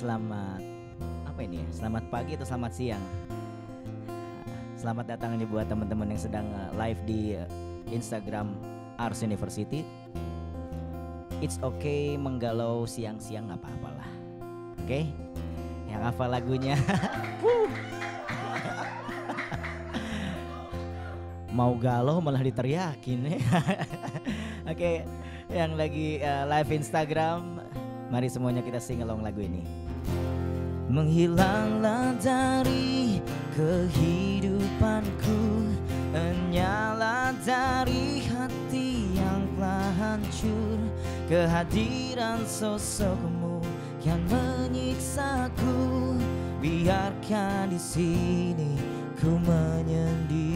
selamat apa ini ya? Selamat pagi atau selamat siang? Selamat datang nih buat teman-teman yang sedang eh, live di eh, Instagram Ars University. It's okay menggalau siang-siang nggak apa-apalah. Oke? Okay? Yang hafal lagunya. Mau galau malah diteriakin. Oke, okay, yang lagi uh, live Instagram, mari semuanya kita sing along lagu ini. Menghilanglah dari kehidupanku Enyala dari hati yang telah hancur Kehadiran sosokmu yang menyiksaku Biarkan di sini ku menyendiri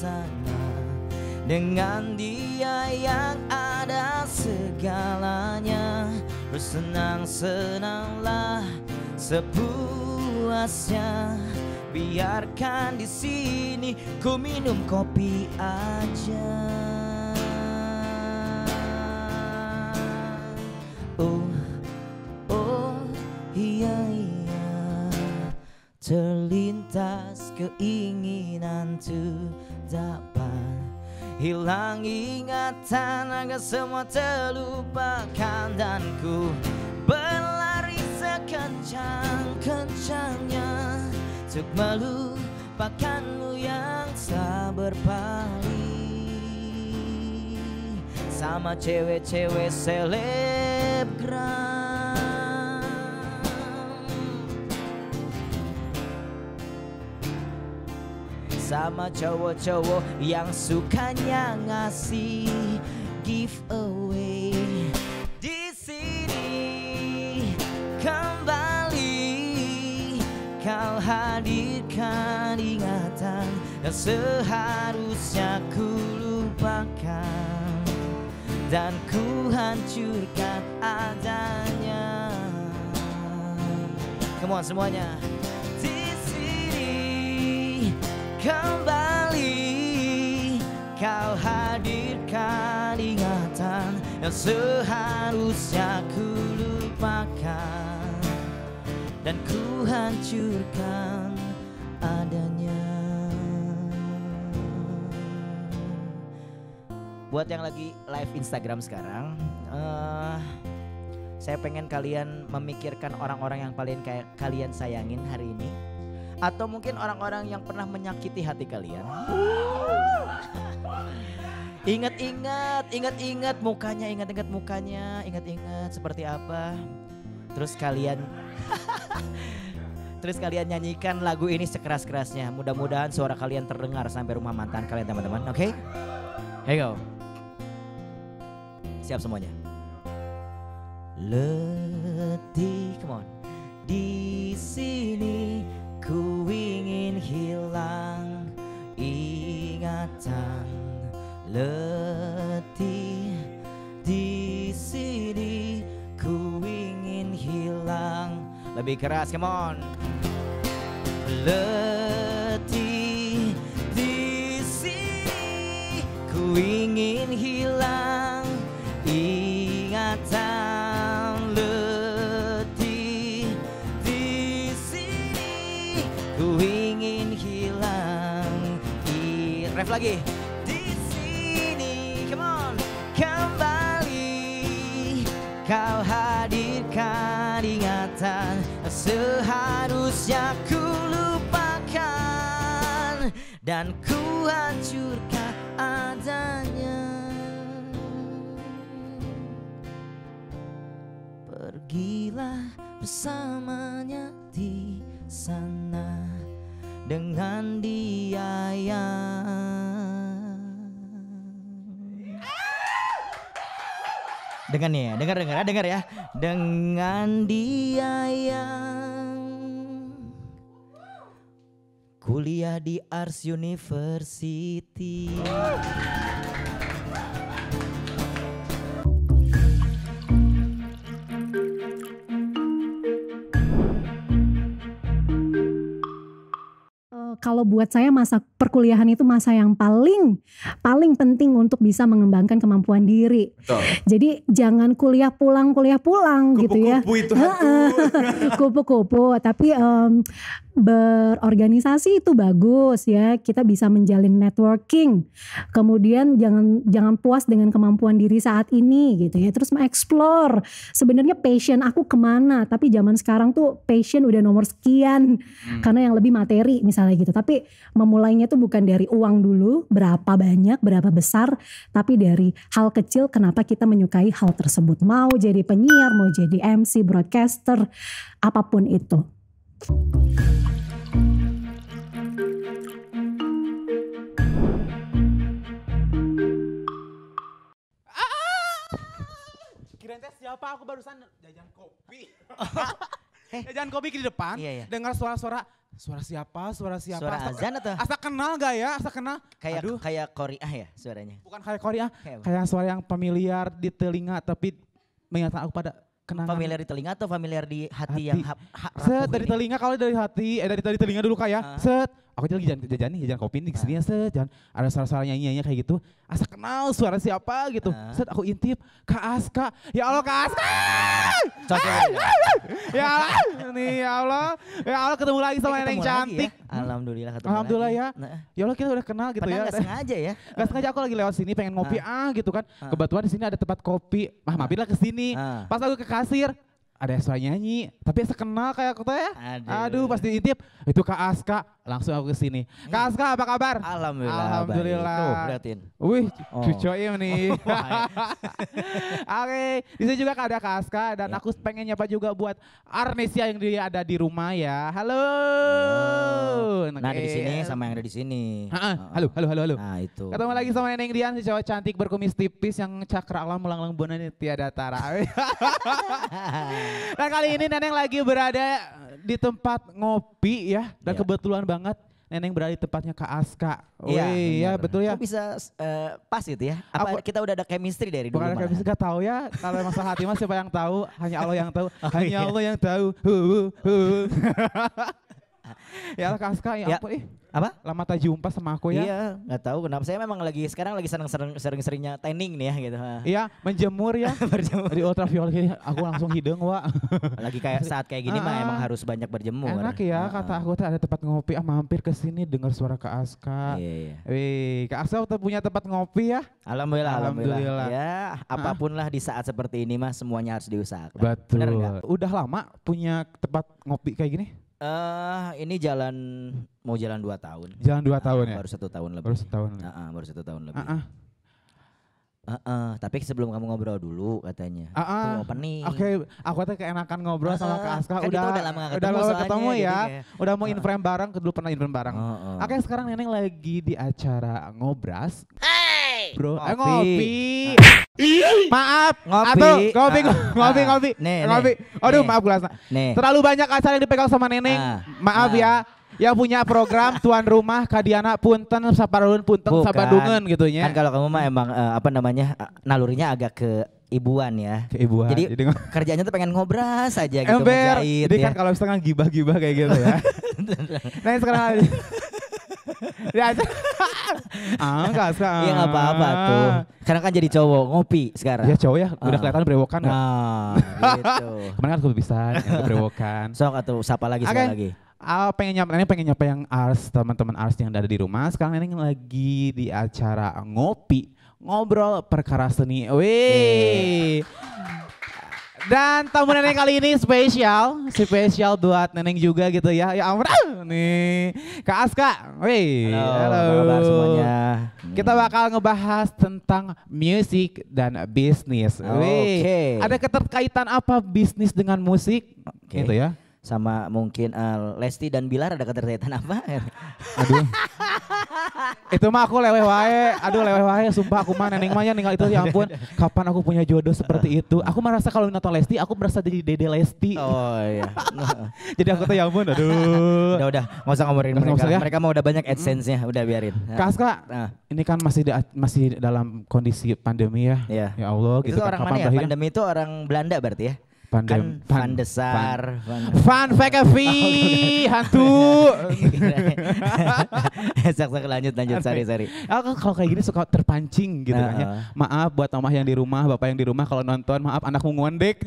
sana dengan dia yang ada segalanya Bersenang-senanglah sepuasnya Biarkan di sini ku minum kopi aja Oh, oh, iya, iya Terlintas keinginan tuh dapat hilang ingatan agar semua terlupakan dan ku berlari sekencang-kencangnya untuk melupakanmu yang tak berpali sama cewek-cewek selebgram sama cowok-cowok yang sukanya ngasih giveaway di sini kembali kau hadirkan ingatan yang seharusnya ku lupakan dan ku hancurkan adanya Come on semuanya kembali Kau hadirkan ingatan yang seharusnya ku lupakan Dan ku hancurkan adanya Buat yang lagi live Instagram sekarang uh, Saya pengen kalian memikirkan orang-orang yang paling kalian sayangin hari ini atau mungkin orang-orang yang pernah menyakiti hati kalian. Ingat-ingat, ingat-ingat mukanya, ingat-ingat mukanya, ingat-ingat seperti apa. Terus kalian Terus kalian nyanyikan lagu ini sekeras-kerasnya. Mudah-mudahan suara kalian terdengar sampai rumah mantan kalian, teman-teman. Oke? hey Okay? Here you go. Siap semuanya. Letih, come on. Di sini Ku ingin hilang ingatan letih di sini ku ingin hilang lebih keras come on letih di sini ku ingin hilang ingatan lagi. Di sini, come on, kembali kau hadirkan ingatan seharusnya ku lupakan dan ku hancurkan adanya. Pergilah bersamanya di sana dengan dia yang Dengan nih, ya, dengar dengar ya, dengar ya. Dengan dia yang kuliah di Ars University. kalau buat saya masa perkuliahan itu masa yang paling paling penting untuk bisa mengembangkan kemampuan diri. Betul. Jadi jangan kuliah pulang kuliah pulang kupu -kupu gitu ya. Kupu-kupu itu Kupu-kupu, tapi um, berorganisasi itu bagus ya. Kita bisa menjalin networking. Kemudian jangan jangan puas dengan kemampuan diri saat ini gitu ya. Terus mengeksplor sebenarnya passion aku kemana. Tapi zaman sekarang tuh passion udah nomor sekian hmm. karena yang lebih materi misalnya gitu tapi memulainya tuh bukan dari uang dulu, berapa banyak, berapa besar, tapi dari hal kecil kenapa kita menyukai hal tersebut. Mau jadi penyiar, mau jadi MC, broadcaster, apapun itu. siapa aku barusan jajan kopi. Eh. Jajan kopi di depan, iya, iya. dengar suara-suara Suara siapa? Suara siapa? Suara asa, azan atau? Asal kenal gak ya? Asal kenal? Kayak Aduh. kayak ah ya suaranya. Bukan kayak Kori kayak, kayak suara yang familiar di telinga tapi mengingatkan aku pada kenangan. Familiar di telinga atau familiar di hati, hati. yang ha, ha, Set dari ini? telinga kalau dari hati, eh dari dari telinga dulu kayak. Uh. Ya. Ah. Set aku jangan lagi jajan, jajan nih, jajan kopi nih, kesini ya ah. set, ada suara-suara nyanyi-nyanyi kayak gitu, asa kenal suara siapa gitu, ah. set aku intip, Kak Aska, ya Allah Kak Aska, ah! ya? ya Allah, nih ya Allah, ya Allah ketemu lagi sama yang cantik, Alhamdulillah ketemu Alhamdulillah ya, nah. ya Allah kita udah kenal gitu Padahal ya. Gak sengaja ya. Gak sengaja aku lagi lewat sini pengen ngopi, ah, ah gitu kan, kebetulan di sini ada tempat kopi, mah mampirlah ke sini, pas aku ke kasir, ada suka nyanyi, tapi sekenal kayak aku tuh ya. Aduh, Aduh pasti intip. Itu Kak Aska, langsung aku kesini. Hmm. Kak Aska apa kabar? Alhamdulillah. Alhamdulillah. Tuh, liatin. Wih, oh. cucoim nih. Oh, iya. Oke, okay. di sini juga ada Kak Aska dan yeah. aku pengen nyapa juga buat Arnesia yang dia ada di rumah ya. Halo. Oh. Nah, ada di sini sama yang ada di sini. Oh. Halo, halo, halo, halo. Nah, itu. Ketemu lagi sama Neneng Dian, si cowok cantik berkumis tipis yang cakra alam melanglang buana tiada tara. nah kali ini Neneng lagi berada di tempat ngopi ya. Dan yeah. kebetulan banget Neneng berada di tempatnya Kak Aska. Iya, iya betul ya. Kok bisa uh, pas gitu ya? Apa, Apa kita udah ada chemistry dari dulu? Bukan ada chemistry, gak tahu ya. Kalau masalah hati mah siapa yang tahu? Hanya Allah yang tahu. oh, hanya iya. Allah yang tahu. Hu, hu, hu. ya Kak Aska, ya, ya. apa ih. Eh apa? Lama tak jumpa sama aku ya? Iya, nggak tahu kenapa. Saya memang lagi sekarang lagi sering sering sering seringnya tanning nih ya gitu. Iya, menjemur ya. berjemur. Di ultraviolet ini. aku langsung hidung wa. lagi kayak saat kayak gini mah ah. emang harus banyak berjemur. Enak ya, uh, kata aku tuh ada tempat ngopi. Ah mampir ke sini dengar suara Kak Aska. Iya. iya. Wih, Kak Aska udah punya tempat ngopi ya? Alhamdulillah, alhamdulillah. Ya, ah. apapun lah di saat seperti ini mah semuanya harus diusahakan. Betul. Bener Udah lama punya tempat ngopi kayak gini? Uh, ini jalan mau jalan dua tahun. Jalan dua uh, tahun baru ya. Baru satu tahun lebih. Baru satu tahun. Lebih. Uh, uh, baru satu tahun lebih. Uh, uh. Uh, uh, tapi sebelum kamu ngobrol dulu katanya. Uh, uh. Tuh opening. Oke, okay, aku tuh keenakan ngobrol uh, sama Kak Aska kan udah udah lama ketemu, udah lama ketemu ya. ya. Udah mau uh. inframe bareng, dulu pernah inframe bareng. Uh, uh. Oke, okay, sekarang Neneng lagi di acara ngobras. Hey! Bro, ngopi. Eh, ngopi. Uh. Maaf, ngopi. Atau, ngopi, uh, ngopi, uh, ngopi, nih, ngopi. Aduh, nih, maaf gue nih. Terlalu banyak acara yang dipegang sama Neneng. Uh, maaf ya, ya. Yang punya program tuan rumah Kadiana Punten Saparun Punten Bukan. Sabandungan gitu ya. Kan kalau kamu mah emang uh, apa namanya eh, nalurinya agak ke ibuan ya. ke Ibuan. Jadi, Jadi kerjanya tuh pengen ngobras aja gitu. Ember. Menjahit, Jadi kan ya. kan kalau setengah gibah-gibah kayak gitu ya. nah sekarang Ya, ah enggak sekarang. Iya enggak apa-apa tuh. Karena kan jadi cowok ngopi sekarang. Ya cowok ya, udah ah. kelihatan brewokan enggak? Nah, gitu. Kemarin kan aku bisa brewokan. Sok atau siapa lagi okay. lagi? Uh, pengen nyapa, pengen nyapa yang Ars, teman-teman Ars yang ada di rumah. Sekarang ini lagi di acara ngopi ngobrol perkara seni. Wih, yeah. Dan tamu nenek kali ini spesial, spesial buat neneng juga gitu ya. Ya ampun, ah, nih Kak Aska. Wih, halo, halo. semuanya. Kita hmm. bakal ngebahas tentang musik dan bisnis. Oke. Okay. Ada keterkaitan apa bisnis dengan musik? Okay. Gitu ya sama mungkin uh, Lesti dan Bilar ada keterkaitan apa? Aduh. itu mah aku leweh wae. Aduh leweh wae sumpah aku mah neneng mah ya ninggal itu ya ampun. Kapan aku punya jodoh seperti eh. itu? Aku merasa kalau nonton Lesti aku berasa jadi Dede Lesti. Oh iya. jadi aku tuh ya ampun aduh. udah udah nggak usah ngomongin mereka. Usah, ya? Mereka mau udah banyak AdSense-nya, udah biarin. Nah. Kas Kak, nah. ini kan masih di, masih dalam kondisi pandemi ya. Ya, ya Allah, itu gitu kan. orang kan, mana ya? Pandemi itu orang Belanda berarti ya? Pandem, kan pan, Van Desar Van, Van oh, iya. hantu Sak-sak lanjut lanjut sari, sari. aku kalau kayak gini suka terpancing gitu kan ya maaf buat mamah yang di rumah bapak yang di rumah kalau nonton maaf anakmu ngondek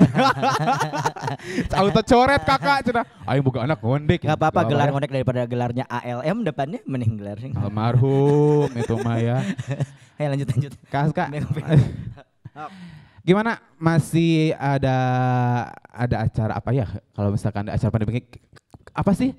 auto coret kakak cina ayo buka anak ngondek gak apa-apa gelar ngondek daripada gelarnya ALM depannya mending gelar almarhum itu Maya. ya lanjut, lanjut lanjut kak Gimana masih ada ada acara apa ya? Kalau misalkan ada acara pandemi apa sih?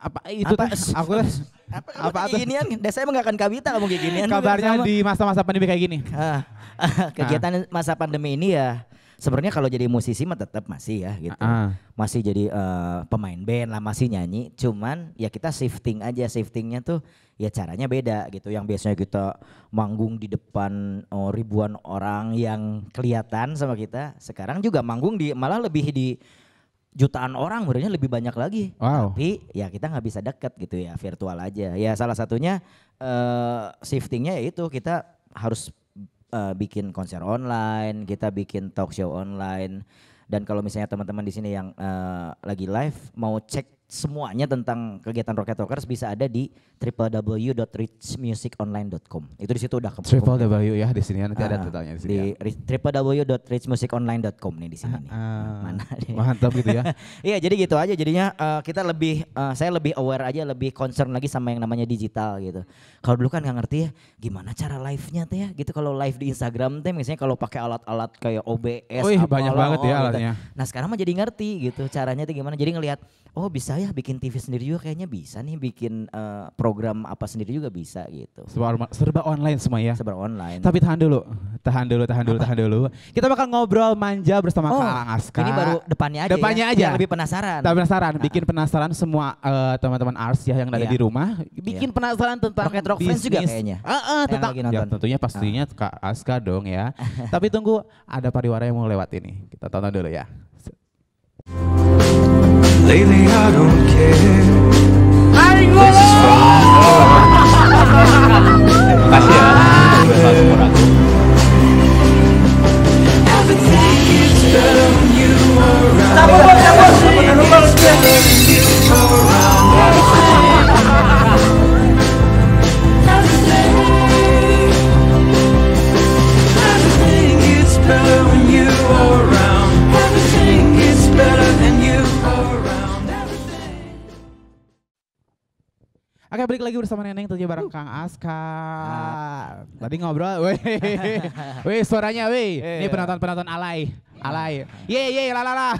apa itu apa, Aku teh. Apa, apa, apa ginian? Desa emang gak akan kawita kamu kayak ginian. Kabarnya di masa-masa pandemi kayak gini. Ah, ah, nah. kegiatan masa pandemi ini ya sebenarnya kalau jadi musisi mah tetap masih ya gitu. Uh. Masih jadi uh, pemain band lah, masih nyanyi. Cuman ya kita shifting aja, shiftingnya tuh ya caranya beda gitu. Yang biasanya kita manggung di depan oh, ribuan orang yang kelihatan sama kita, sekarang juga manggung di malah lebih di jutaan orang berarti lebih banyak lagi. Wow. Tapi ya kita nggak bisa deket gitu ya virtual aja. Ya salah satunya uh, shiftingnya yaitu kita harus uh, bikin konser online, kita bikin talk show online. Dan kalau misalnya teman-teman di sini yang uh, lagi live mau cek semuanya tentang kegiatan Rocket Rockers bisa ada di www.richmusiconline.com. Itu di situ udah ke Triple W ya di sini ya. nanti uh, ada ah, totalnya di sini. Di ya. www.richmusiconline.com nih di sini uh, nih. Ah, ah. Mana nih. Mantap gitu ya. Iya, jadi gitu aja jadinya uh, kita lebih uh, saya lebih aware aja, lebih concern lagi sama yang namanya digital gitu. Kalau dulu kan nggak ngerti ya gimana cara live-nya tuh ya gitu kalau live di Instagram teh misalnya kalau pakai alat-alat kayak OBS Wih, banyak banget ya gitu. alatnya. Nah, sekarang mah jadi ngerti gitu caranya tuh gimana. Jadi ngelihat oh bisa ya bikin TV sendiri juga kayaknya bisa nih bikin uh, program apa sendiri juga bisa gitu. Serba, serba online semua ya. Serba online. Tapi tahan dulu, tahan dulu, tahan dulu, apa? tahan dulu. Kita bakal ngobrol manja bersama oh, Kak Aska. Ini baru depannya aja. Depannya ya, aja. Yang lebih penasaran. Tapi penasaran, nah. bikin penasaran semua teman eh, teman-teman Ars ya yang ada iya. di rumah, bikin iya. penasaran tentang Rocket Rock Friends juga kayaknya. Uh, uh, tentang ya, tentunya pastinya uh. Kak Aska dong ya. Tapi tunggu ada pariwara yang mau lewat ini. Kita tonton dulu ya. Thank you Lately I don't care. 아이고. 맛이야. 왜 사는 거라? 따봉 따봉 따봉 따봉 따봉 Oke balik lagi bersama Neneng tentunya bareng uh. Kang Aska. Nah, Tadi ngobrol, weh, weh suaranya weh. Ini iya. penonton-penonton alay, alay. Ye ye, ye la, lalala.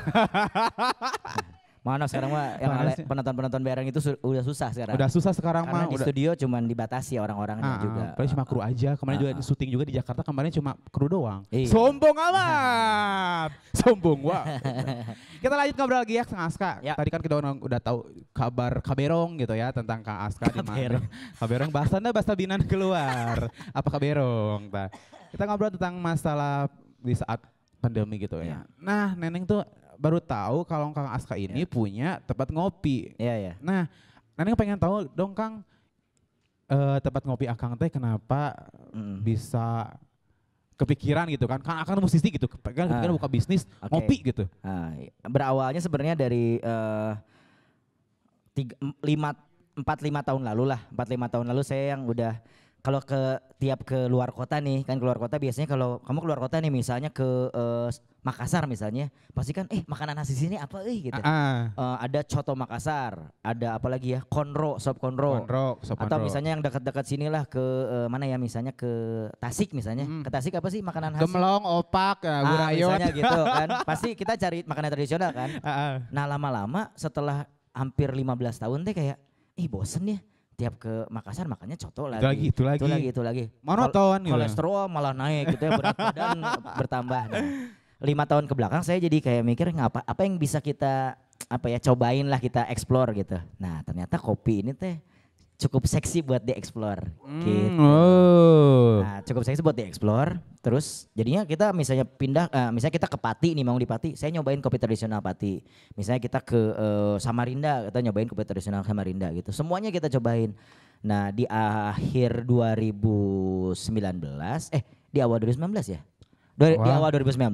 Mana sekarang mah yang penonton-penonton bareng itu su udah susah sekarang. Udah susah sekarang mah. Di udah. studio cuman dibatasi orang-orangnya ah, juga. Paling cuma kru aja. Kemarin ah, juga di syuting juga di Jakarta kemarin cuma kru doang. Iya. Sombong amat. Sombong wah. kita lanjut ngobrol lagi ya Kang Aska. Ya. Tadi kan kita udah tahu kabar Kaberong gitu ya tentang Kang Aska di mana. Kaberong bahasannya bahasa binan keluar. Apa Kaberong? Kita ngobrol tentang masalah di saat pandemi gitu ya. ya. Nah, Neneng tuh baru tahu kalau Kang Aska iya. ini yeah. punya tempat ngopi. Iya, yeah, iya. Yeah. Nah, nanti pengen tahu dong Kang uh, tempat ngopi Akang teh kenapa mm. bisa kepikiran gitu kan Kang Akang musisi gitu kan uh, buka bisnis okay. ngopi gitu Uh, berawalnya sebenarnya dari uh, tiga, lima empat lima tahun lalu lah empat lima tahun lalu saya yang udah kalau ke tiap ke luar kota nih kan keluar kota biasanya kalau kamu keluar kota nih misalnya ke uh, Makassar misalnya pasti kan eh makanan khas di sini apa eh gitu. Uh -uh. Uh, ada coto Makassar, ada apa lagi ya? Konro, sop konro. Konro, sop konro. Atau misalnya yang dekat-dekat sinilah ke uh, mana ya misalnya ke Tasik misalnya. Hmm. Ke Tasik apa sih makanan khas? Gemlong, opak, uh, ah, misalnya gitu kan. pasti kita cari makanan tradisional kan. Uh -uh. Nah, lama-lama setelah hampir 15 tahun teh kayak ih bosen ya tiap ke Makassar makannya coto lagi. Itu lagi, itu lagi. Itu lagi, itu lagi. Monoton Kol gitu. Kolesterol malah naik gitu ya, berat badan bertambah. Nah, lima tahun ke belakang saya jadi kayak mikir ngapa apa yang bisa kita apa ya cobain lah kita explore gitu. Nah, ternyata kopi ini teh cukup seksi buat dieksplor Mm, gitu. Oh. Nah, cukup seksi buat dieksplor. Terus jadinya kita misalnya pindah uh, misalnya kita ke Pati nih mau di Pati, saya nyobain kopi tradisional Pati. Misalnya kita ke uh, Samarinda, kita nyobain kopi tradisional Samarinda gitu. Semuanya kita cobain. Nah, di akhir 2019 eh di awal 2019 ya. Dua, wow. Di awal 2019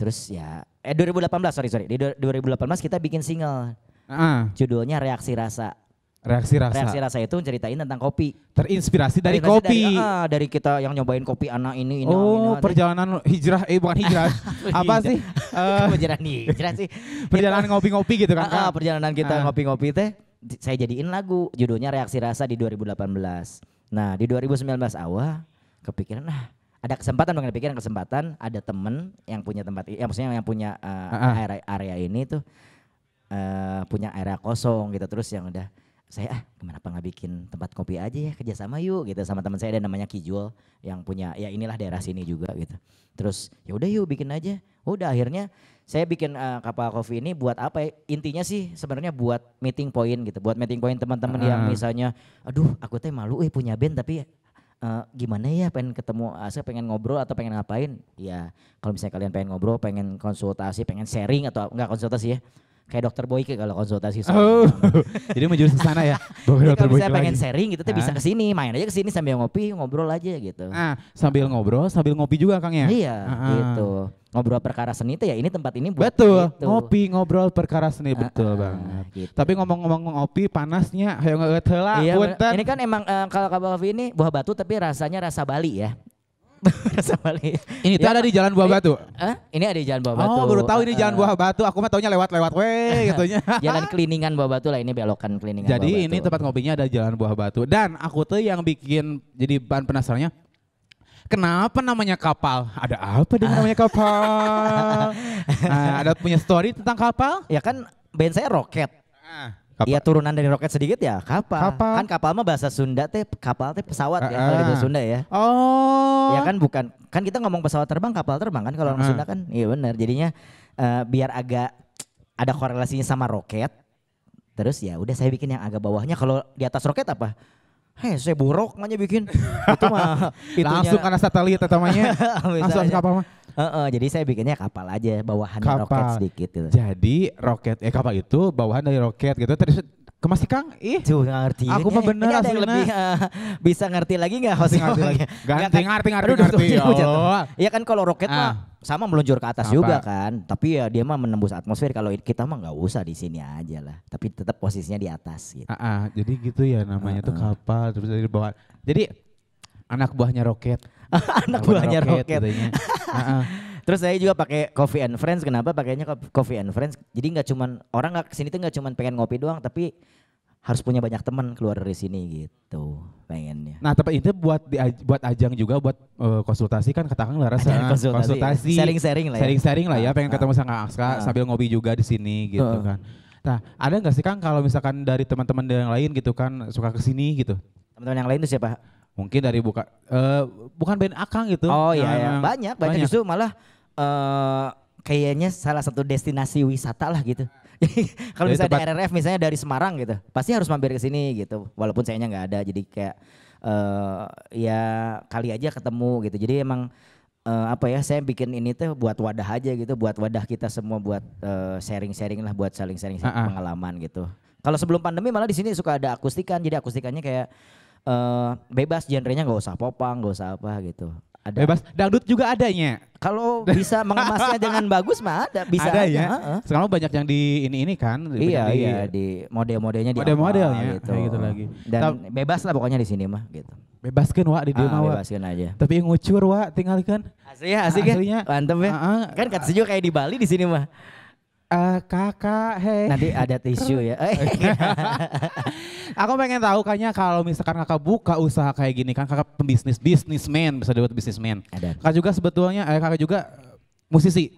terus ya eh 2018 sorry sorry di 2018 kita bikin single. Uh. Judulnya Reaksi Rasa. Reaksi rasa. Reaksi rasa itu ceritain tentang kopi. Terinspirasi dari kopi. Dari, ah, dari kita yang nyobain kopi anak ini ini. Oh, ini, perjalanan ini. hijrah eh bukan hijrah. apa sih? perjalanan hijrah sih. perjalanan ngopi-ngopi gitu kan. ah, ah perjalanan kita ah. ngopi-ngopi ah. teh saya jadiin lagu judulnya Reaksi Rasa di 2018. Nah, di 2019 awal kepikiran nah ada kesempatan dong kepikiran kesempatan ada temen yang punya tempat ya maksudnya yang punya uh, uh -uh. area area ini tuh uh, punya area kosong gitu terus yang udah saya ah kenapa nggak bikin tempat kopi aja ya kerjasama yuk gitu sama teman saya ada namanya Kijul yang punya ya inilah daerah sini juga gitu terus ya udah yuk bikin aja udah akhirnya saya bikin uh, kapal kopi ini buat apa ya? intinya sih sebenarnya buat meeting point gitu buat meeting point teman-teman uh. yang misalnya aduh aku teh malu eh punya band tapi uh, gimana ya pengen ketemu eh, saya pengen ngobrol atau pengen ngapain ya kalau misalnya kalian pengen ngobrol pengen konsultasi pengen sharing atau enggak konsultasi ya kayak dokter Boyke kalau konsultasi soal. Oh. Jadi maju ke sana ya. Boyke. kalau saya pengen sharing gitu tuh bisa ke sini, main aja ke sini sambil ngopi, ngobrol aja gitu. Ah, sambil ngobrol, sambil ngopi juga Kang ya. Iya, ah. ah. gitu. Ngobrol perkara seni itu ya ini tempat ini buat Betul, gitu. ngopi ngobrol perkara seni ah, betul ah, banget. Gitu. Tapi ngomong-ngomong ngopi panasnya hayo nggak terlalu iya, Ini kan emang uh, kalau kabavi ini buah batu tapi rasanya rasa Bali ya. ini tuh ya. ada di Jalan Buah Batu. Eh, ini ada di Jalan Buah Batu. Oh, baru tahu ini Jalan Buah Batu. Aku mah taunya lewat-lewat we gitunya. jalan Kliningan Buah Batu lah ini belokan Kliningan Jadi Buah ini tempat ngopinya ada Jalan Buah Batu dan aku tuh yang bikin jadi bahan penasarannya Kenapa namanya kapal? Ada apa dengan namanya kapal? nah, ada punya story tentang kapal? Ya kan band saya Roket. Ah. Iya turunan dari roket sedikit ya kapal. kapal. Kan kapal mah bahasa Sunda teh kapal teh pesawat ya ah, kalau ah. di Sunda ya. Oh. Ya kan bukan kan kita ngomong pesawat terbang kapal terbang kan kalau orang ah. Sunda kan. Iya benar. Jadinya uh, biar agak ada korelasinya sama roket. Terus ya udah saya bikin yang agak bawahnya kalau di atas roket apa? Hei, saya buruk makanya bikin. itu mah itunya. langsung karena satelit tetamanya. langsung kapal mah. Uh, uh, jadi saya bikinnya kapal aja bawahan kapal. roket sedikit gitu. Jadi roket eh kapal itu bawahan dari roket gitu terus Kemasi Kang? Ih, Cuh, gak ngerti. Aku mah bener asli lebih uh, bisa ngerti lagi gak host ngerti lagi. Ganti, ngerti ngerti, kan? ngerti, ngerti, ngerti. Ya oh. Iya kan kalau roket ah. mah sama meluncur ke atas Apa? juga kan. Tapi ya dia mah menembus atmosfer. Kalau kita mah nggak usah di sini aja lah. Tapi tetap posisinya di atas gitu. Ah, ah. jadi gitu ya namanya uh, tuh kapal terus dari bawah. Jadi anak buahnya roket. anak buahnya roket. roket. Terus saya juga pakai Coffee and Friends. Kenapa pakainya Coffee and Friends? Jadi nggak cuman orang nggak kesini tuh nggak cuman pengen ngopi doang, tapi harus punya banyak teman keluar dari sini gitu pengennya. Nah tapi itu buat di, buat ajang juga buat uh, konsultasi kan katakan lah rasa konsultasi, konsultasi sharing-sharing lah, ya. sharing-sharing lah ya, nah, pengen ketemu nah. sama Aska nah. sambil ngopi juga di sini gitu uh. kan. Nah ada nggak sih Kang kalau misalkan dari teman-teman yang lain gitu kan suka kesini gitu? Teman-teman yang lain itu siapa? mungkin dari buka uh, bukan band Akang gitu. Oh iya, nah, iya. Banyak, banyak banyak justru malah uh, kayaknya salah satu destinasi wisata lah gitu. Kalau misalnya tempat... di RRF misalnya dari Semarang gitu, pasti harus mampir ke sini gitu. Walaupun sayangnya nggak ada, jadi kayak uh, ya kali aja ketemu gitu. Jadi emang uh, apa ya, saya bikin ini tuh buat wadah aja gitu, buat wadah kita semua buat sharing-sharing uh, lah, buat saling sharing, -sharing pengalaman gitu. Kalau sebelum pandemi malah di sini suka ada akustikan, jadi akustikannya kayak uh, bebas genrenya nggak usah popang, nggak usah apa gitu. Ada. Bebas dangdut juga adanya. Kalau bisa mengemasnya dengan bagus mah ada, bisa ada aja. ya. uh Sekarang banyak yang di ini ini kan. Iya di, iya di model-modelnya di model-modelnya gitu. gitu lagi. Dan Tau. bebas lah pokoknya di sini mah gitu. Bebaskan wa di ah, wa. Bebaskan aja. Tapi ngucur wa tinggalkan. Asli ya, asli kan. Aslinya. ya. uh Kan kata sejuk kayak di Bali di sini mah. Uh, kakak, hei. Nanti ada tisu ya. aku pengen tahu kayaknya kalau misalkan kakak buka usaha kayak gini kan kakak pembisnis, bisnismen bisa dibuat bisnismen. Kakak juga sebetulnya, eh, kakak juga musisi.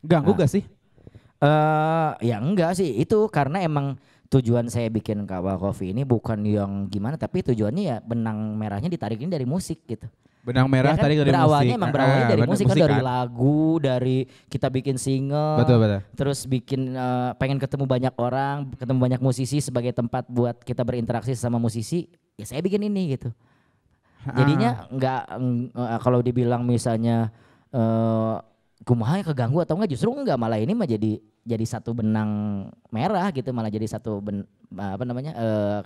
Ganggu nah. gak sih? Eh uh, ya enggak sih, itu karena emang tujuan saya bikin kawal coffee ini bukan yang gimana tapi tujuannya ya benang merahnya ditarikin dari musik gitu. Benang merah ya kan, tadi dari berawalnya musik. emang ah, berawalnya ah, dari musik, musik kan, dari kan? lagu, dari kita bikin single. Betul betul. Terus bikin uh, pengen ketemu banyak orang, ketemu banyak musisi sebagai tempat buat kita berinteraksi sama musisi. Ya saya bikin ini gitu. Ah. Jadinya nggak uh, kalau dibilang misalnya uh, kumaha ya keganggu atau enggak justru enggak malah ini mah jadi jadi satu benang merah gitu malah jadi satu ben, apa namanya uh,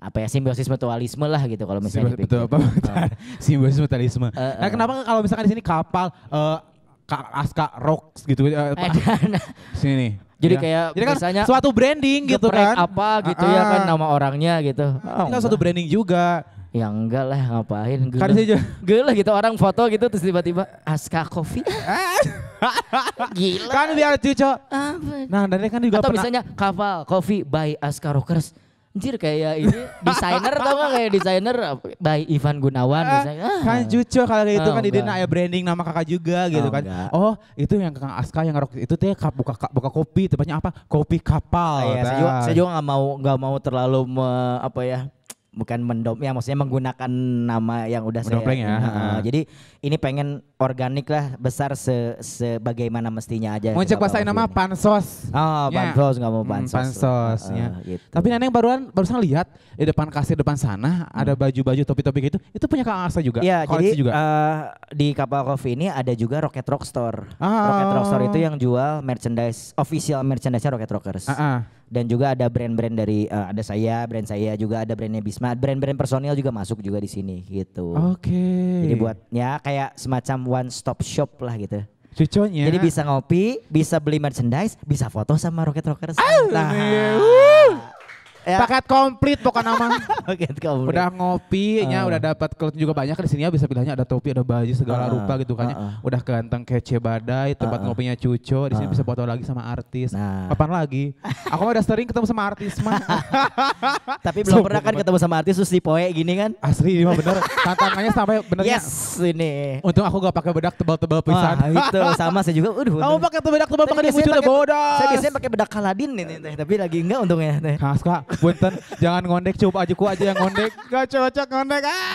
apa ya simbiosis mutualisme lah gitu kalau misalnya Simbios, betul apa ah. simbiosis mutualisme. Uh, uh. kenapa kalau misalkan di sini kapal uh, Kak Aska Rocks gitu eh, nah. sini nih. Jadi ya. kayak Jadi kan misalnya suatu branding gitu kan. apa gitu uh, uh. ya ah. kan nama orangnya gitu. Oh, kan suatu branding juga. Ya enggak lah ngapain gue. Kan saja. gitu orang foto gitu terus tiba-tiba Aska Coffee. Gila. Kan biar cuco. Nah, dan kan juga Atau pernah... misalnya kapal Coffee by Aska Rockers. Anjir kayak ini desainer tau gak kayak desainer by Ivan Gunawan ah, ah. Kan cucu kalau gitu oh, kan dia ya branding nama kakak juga oh, gitu kan. Enggak. Oh itu yang kakak Aska yang ngerok itu teh buka, buka buka kopi tempatnya apa? Kopi kapal. oh, iya, saya nah. juga, saya juga gak mau nggak mau terlalu me, apa ya bukan mendom ya maksudnya menggunakan nama yang udah saya ya. Uh, uh. jadi ini pengen organik lah besar se sebagaimana mestinya aja. Mau cek pasain nama pansos. Oh, ya. pansos nggak mau hmm, pansos. pansos uh, gitu. Tapi neneng baruan barusan lihat di depan kasir depan sana hmm. ada baju-baju topi-topi gitu. Itu punya Kang asa juga. Iya, jadi juga. Uh, di Kapal Coffee ini ada juga Rocket Rock Store. Ah. Rocket Rock Store ah. itu yang jual merchandise official merchandise Rocket Rockers. Uh -uh dan juga ada brand-brand dari uh, ada saya, brand saya juga ada brandnya Bisma, brand-brand personil juga masuk juga di sini gitu. Oke. Okay. Jadi buat ya kayak semacam one stop shop lah gitu. Cucunya. Jadi bisa ngopi, bisa beli merchandise, bisa foto sama roket-roket. Rocket Rockers. Nah. Iya ya. paket komplit pokoknya nama. paket komplit. Udah ngopinya, uh. Ah. udah dapat kelut juga banyak di sini ya bisa bilangnya ada topi, ada baju segala uh. rupa gitu kan. Uh. Udah ganteng kece badai, tempat uh. ngopinya cuco, di sini uh. bisa foto lagi sama artis. Nah. lagi? Aku udah sering ketemu sama artis mah. Tapi belum pernah kan ketemu sama artis terus dipoe gini kan. Asli ini mah bener. Tantangannya sampai benernya. Yes, ini. Untung aku gak pakai bedak tebal-tebal pisan. ah, itu sama saya juga. Udah. Kamu pakai bedak tebal pakai di bodoh. Saya biasanya pakai bedak kaladin ini tapi lagi enggak untungnya. Kak, Punten, jangan ngondek, coba aja ku aja yang ngondek. Gak cocok ngondek. Ah.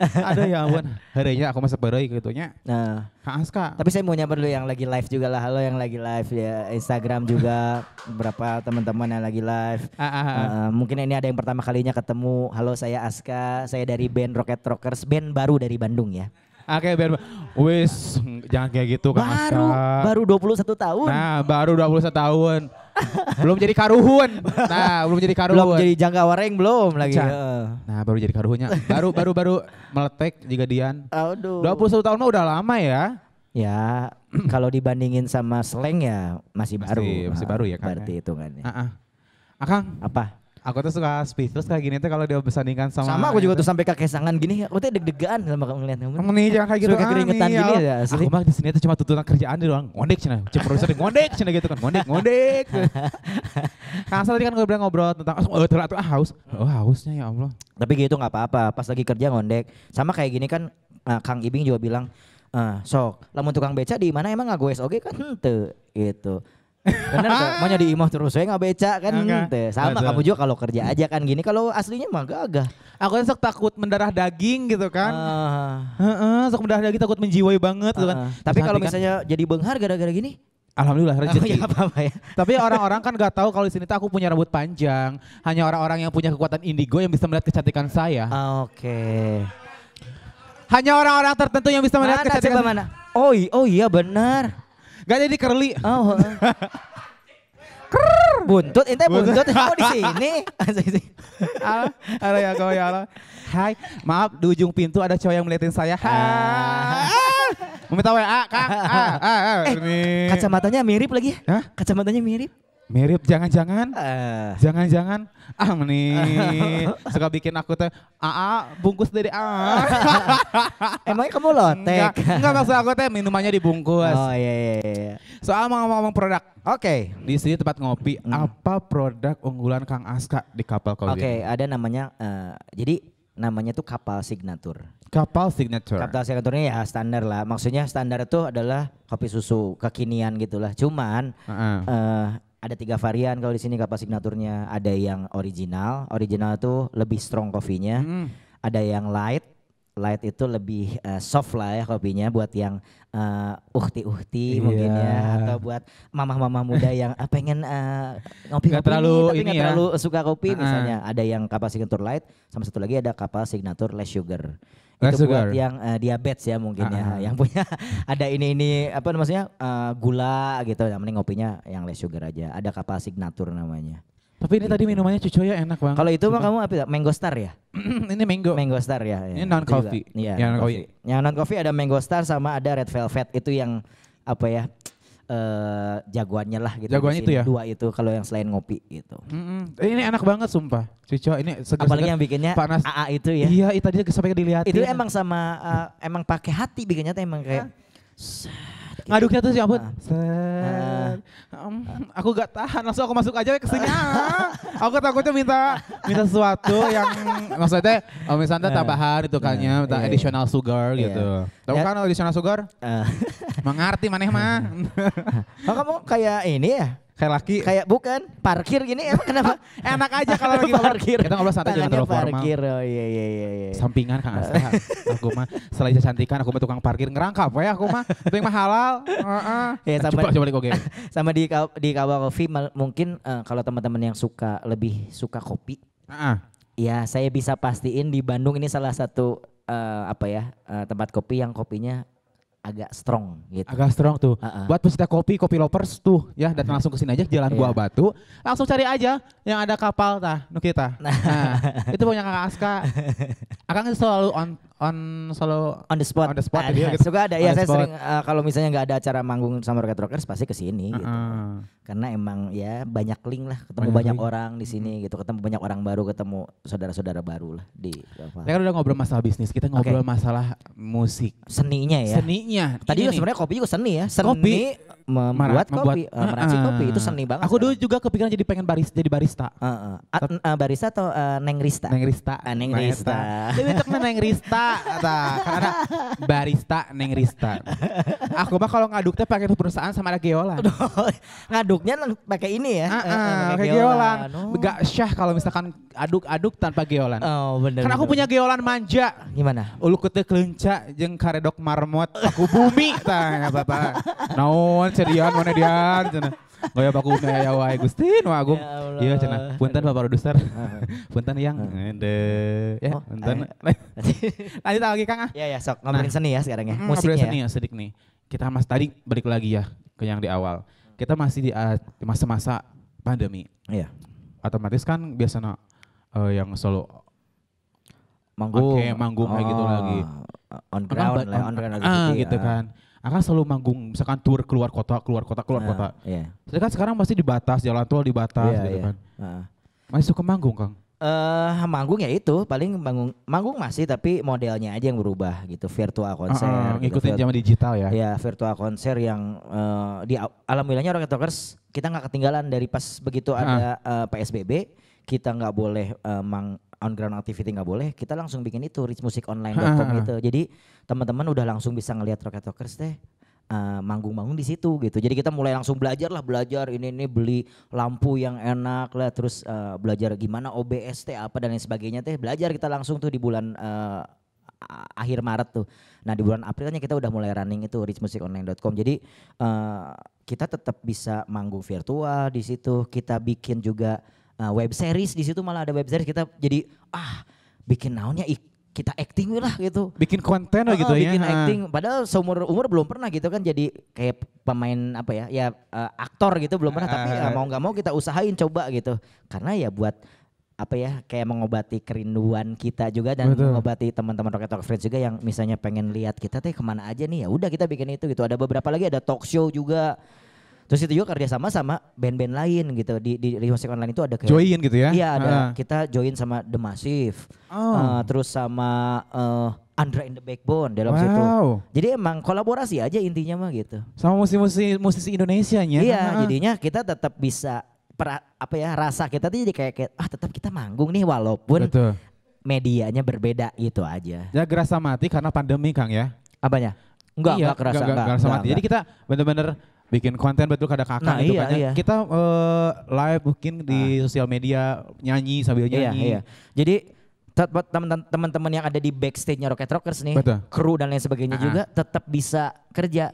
Ada ya ampun. ini aku masuk beri, gitu nya. Nah. Aska. Tapi saya mau nyapa dulu yang lagi live juga lah. Halo yang lagi live ya Instagram juga Berapa teman-teman yang lagi live. Ah, ah, ah. Eh, mungkin ini ada yang pertama kalinya ketemu. Halo saya Aska, saya dari band Rocket Rockers, band baru dari Bandung ya. Oke, okay, biar wis jangan kayak gitu kan. Baru Aska. baru 21 tahun. Nah, baru 21 tahun belum jadi karuhun. Nah, belum jadi karuhun. Belum jadi jangka wareng belum lagi. Nah, baru jadi karuhunnya. Baru baru baru meletek Dian. Aduh. 21 tahun mah udah lama ya. Ya, kalau dibandingin sama slang ya masih, masih baru. Masih baru ya kan. Berarti ya. hitungannya. Uh -uh. Akang. Apa? Aku tuh suka speechless kayak gini tuh kalau dia bersandingkan sama Sama aku juga tuh sampai sangan gini, aku tuh deg-degan sama kamu ngeliat kamu. Kamu nih jangan kayak gitu. Suka keringetan gini ya asli. Aku mah di sini tuh cuma tuntutan kerjaan di ruang Ngondek cina, cuma produser ngondek cina gitu kan. Ngondek, ngondek. asal nah, tadi kan gue bilang ngobrol tentang oh eh, terlalu tuh ah, haus. Oh hausnya ya Allah. Tapi gitu gak apa-apa, pas lagi kerja ngondek. Sama kayak gini kan nah, Kang Ibing juga bilang, "Eh, sok, lamun tukang beca di mana emang gak gue SOG kan Tuh, Gitu. Bener kok, Maunya di imah terus saya nggak beca kan Nggak. Sama Betul. kamu juga kalau kerja aja kan gini Kalau aslinya mah gagah Aku kan sok takut mendarah daging gitu kan Uh Heeh, sok mendarah daging takut menjiwai banget gitu kan ah. Tapi kalau misalnya kan, misalnya jadi benghar gara-gara gini Alhamdulillah oh, rezeki ya apa-apa ya Tapi orang-orang kan gak tahu kalau di sini tuh aku punya rambut panjang. Hanya orang-orang yang punya kekuatan indigo yang bisa melihat kecantikan saya. Oke. Ah, oke Hanya orang-orang tertentu yang bisa melihat Mana kecantikan. coba mana Oh, oh iya benar Gak jadi curly. Oh. Krrr, buntut, ente buntut, kok di sini. Ada ya kau ya Allah. Hai, maaf di ujung pintu ada cowok yang melihatin saya. Ah. Hai. Meminta WA, Kang. Eh, ah, ah, kacamatanya mirip lagi. Hah? Kacamatanya mirip. Mirip jangan-jangan, jangan eh. jangan-jangan, ah nih suka bikin aku teh, aa bungkus dari a. Emangnya kamu lotek? Enggak, enggak maksud aku teh minumannya dibungkus. Oh iya iya. iya, iya. Soal mau ngomong produk, oke. Okay. Di sini tempat ngopi, hmm. apa produk unggulan Kang Aska di kapal kau? Oke, okay, ada namanya, uh, jadi namanya tuh kapal signatur. Kapal signatur. Kapal signaturnya ya standar lah. Maksudnya standar itu adalah kopi susu kekinian gitulah. Cuman uh -uh. Uh, ada tiga varian kalau di sini kapas signaturnya ada yang original original itu lebih strong kopinya mm. ada yang light light itu lebih uh, soft lah ya kopinya buat yang uh, uhti-uhti yeah. mungkin ya atau buat mamah-mamah muda yang uh, pengen uh, ngopi ngopi terlalu tapi ini ya. terlalu suka kopi uh. misalnya ada yang kapas signatur light sama satu lagi ada kapas signatur less sugar Nah, itu sugar. buat yang uh, diabetes ya mungkin uh -huh. ya ah, ah. yang punya ada ini ini apa maksudnya uh, eh, gula gitu yang mending kopinya yang less sugar aja ada kapal signature namanya tapi ini gitu. tadi minumannya ya enak banget. Kalau itu mah kamu apa? Mango Star ya? ini mango. Mango Star ya. ya. Ini non coffee. ya Yang non coffee. Yang non coffee ada Mango Star sama ada Red Velvet itu yang apa ya? uh, jagoannya lah gitu. Jagoannya itu ya. Dua itu kalau yang selain ngopi itu mm -hmm. Eh, ini enak banget sumpah. Cucu ini seger Apalagi yang bikinnya panas. AA itu ya. Iya, itu tadi sampai dilihat. Itu emang sama uh, emang pakai hati bikinnya tuh emang kayak. Gitu. ngaduknya tuh siapa ah. Ah. aku gak tahan, langsung aku masuk aja ke sini. Ah. aku takutnya minta minta sesuatu yang maksudnya oh, misalnya tambahan itu kayaknya, minta iya. additional sugar iya. gitu. Tahu ya. kan additional sugar? Mengerti maneh mah. Oh, kamu kayak ini ya? Kayak laki. Kayak bukan, parkir gini emang kenapa? Enak aja kalau lagi parkir. Kita ngobrol santai jangan terlalu formal. Parkir, oh iya iya iya. iya. Sampingan Kang Asta. aku mah selain cantikan aku mah tukang parkir ngerangkap ya aku mah. Itu yang mah halal. Heeh. Ya sama coba, coba sama di di Kawa Coffee mungkin eh, kalau teman-teman yang suka lebih suka kopi. Heeh. Ya, saya bisa pastiin di Bandung ini salah satu uh, apa ya, eh, tempat kopi yang kopinya agak strong gitu. Agak strong tuh. Uh-uh. Buat pecinta kopi, kopi lovers tuh ya dan langsung ke sini aja Jalan iya. Buah Batu. Langsung cari aja yang ada kapal tah, kita. Nah. nah, itu punya Kakak Aska. Akang selalu on on solo on the spot on the spot ah, iya, ada, gitu. suka ada on ya saya spot. sering uh, kalau misalnya nggak ada acara manggung sama Rocket Rockers pasti ke sini uh gitu karena emang ya banyak link lah ketemu banyak, banyak orang di sini hmm. gitu ketemu banyak orang baru ketemu saudara-saudara baru lah di apa. Kita udah ngobrol masalah bisnis kita ngobrol okay. masalah musik seninya ya seninya tadi sebenarnya kopi juga seni ya seni kopi membuat Mara, kopi, eh, membuat, uh, meracik uh, kopi itu seni banget. Aku dulu juga kepikiran jadi pengen baris, jadi barista. Uh, uh. uh, uh, barista atau uh, eh, nengrista? Nengrista. Uh, ah, nengrista. nengrista, karena barista nengrista. Aku mah kalau ngaduknya pakai perusahaan sama ada geola. Ngaduknya pakai ini ya? Uh, uh, pakai geolan. geolan. Oh. Gak syah kalau misalkan aduk-aduk tanpa geolan. Oh benar. Karena aku punya geolan manja. Gimana? Ulu kete kelenca jeng karedok marmot. Aku bumi, tanya bapak. Naon cerian mana Dian, cina. Gitu ya baku punya ya wae Gustin, wah agung. Ya iya cina. Punten bapak Produser. Punten yang oh, ende. Eh. Ya, punten. Eh, Lanjut lagi Kang ah. ya ya, sok ngobrolin nah. seni ya sekarang ya. Mm, Musiknya. seni ya sedik nih. Kita mas tadi balik lagi ya ke yang di awal. Kita masih di eh, masa-masa pandemi. Iya. Otomatis kan biasanya uh, yang solo manggung, okay, manggung oh, kayak gitu oh, lagi. On ground, on, on ground lagi. Ah, gitu ah. kan akan selalu manggung misalkan tour keluar kota keluar kota keluar nah, kota. Iya. Sedangkan sekarang masih dibatas jalan tol dibatas iya, gitu iya. kan. Nah. Masih suka manggung Kang? Eh uh, manggung ya itu paling manggung manggung masih tapi modelnya aja yang berubah gitu virtual konser. Uh, uh, gitu, ngikutin zaman digital ya. Iya virtual konser yang uh, di wilayahnya Rocket Talkers kita nggak ketinggalan dari pas begitu uh. ada uh, eh, PSBB kita nggak boleh uh, mang on ground activity nggak boleh, kita langsung bikin itu richmusiconline.com gitu. Jadi teman-teman udah langsung bisa ngelihat Rocket Rockers deh manggung-manggung uh, di situ gitu. Jadi kita mulai langsung belajar lah, belajar ini ini beli lampu yang enak lah, terus uh, belajar gimana OBST apa dan lain sebagainya teh. Belajar kita langsung tuh di bulan uh, akhir Maret tuh. Nah di bulan Aprilnya kita udah mulai running itu richmusiconline.com. Jadi uh, kita tetap bisa manggung virtual di situ. Kita bikin juga uh, web series di situ malah ada web series kita jadi ah bikin naonnya kita acting lah gitu. Bikin konten lah gitu uh, ya. Bikin acting padahal seumur umur belum pernah gitu kan jadi kayak pemain apa ya ya uh, aktor gitu belum pernah uh, tapi uh, mau nggak mau kita usahain coba gitu. Karena ya buat apa ya kayak mengobati kerinduan kita juga dan Betul. mengobati teman-teman Rocket Talk Friends juga yang misalnya pengen lihat kita teh kemana aja nih ya udah kita bikin itu gitu ada beberapa lagi ada talk show juga Terus itu juga kerjasama sama sama band-band lain gitu di di, musik online itu ada kayak join gitu ya? Iya ada uh. kita join sama The Massive, oh. uh, terus sama uh, eh, Andre in the Backbone dalam wow. situ. Jadi emang kolaborasi aja intinya mah gitu. Sama musisi-musisi musisi Indonesia nya. Iya uh. jadinya kita tetap bisa per, apa ya rasa kita tuh jadi kayak, ah tetap kita manggung nih walaupun Betul. medianya berbeda gitu aja. Ya gerasa mati karena pandemi Kang ya. Apanya? Enggak, iya, enggak kerasa. Enggak, enggak, enggak, enggak, enggak, enggak. Jadi kita bener-bener bikin konten betul kada kakak nah, gitu iya, kan ya. iya. kita uh, live mungkin di ah. sosial media nyanyi sambil iya, nyanyi iya, iya. jadi teman-teman yang ada di backstage-nya Rocket Rockers nih betul. kru dan lain sebagainya ah. juga tetap bisa kerja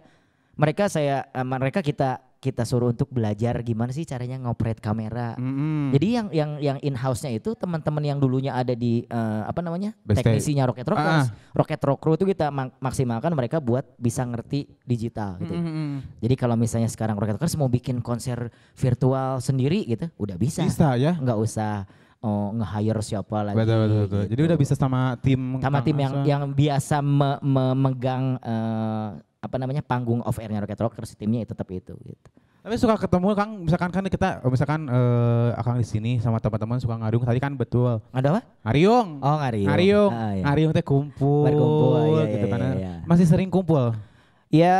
mereka saya eh, mereka kita kita suruh untuk belajar gimana sih caranya ngoperate kamera. Mm-hmm. Jadi yang yang yang in house-nya itu teman-teman yang dulunya ada di uh, apa namanya? Best teknisinya Rocket Rockers, huh ah, ah. Rocket Rock Crew itu kita mak- maksimalkan mereka buat bisa ngerti digital gitu. Mm-hmm. Jadi kalau misalnya sekarang Rocket Rockers mau bikin konser virtual sendiri gitu, udah bisa. Bisa ya. Enggak usah oh, nge-hire siapa lagi. Betul, betul, betul. Gitu. Jadi udah bisa sama tim sama tim yang yang biasa me- me- memegang uh, apa namanya panggung of airnya Rocket Rockers timnya itu ya tetap itu gitu. Tapi suka ketemu Kang, misalkan kan kita oh, misalkan uh, Akang di sini sama teman-teman suka ngariung tadi kan betul. Ada apa? Ngariung. Oh, ngariung. Ngariung. Ah, iya. Ngariung teh kumpul. Berkumpul iya, gitu iya, kan. Iya, nah. iya. Masih sering kumpul. Ya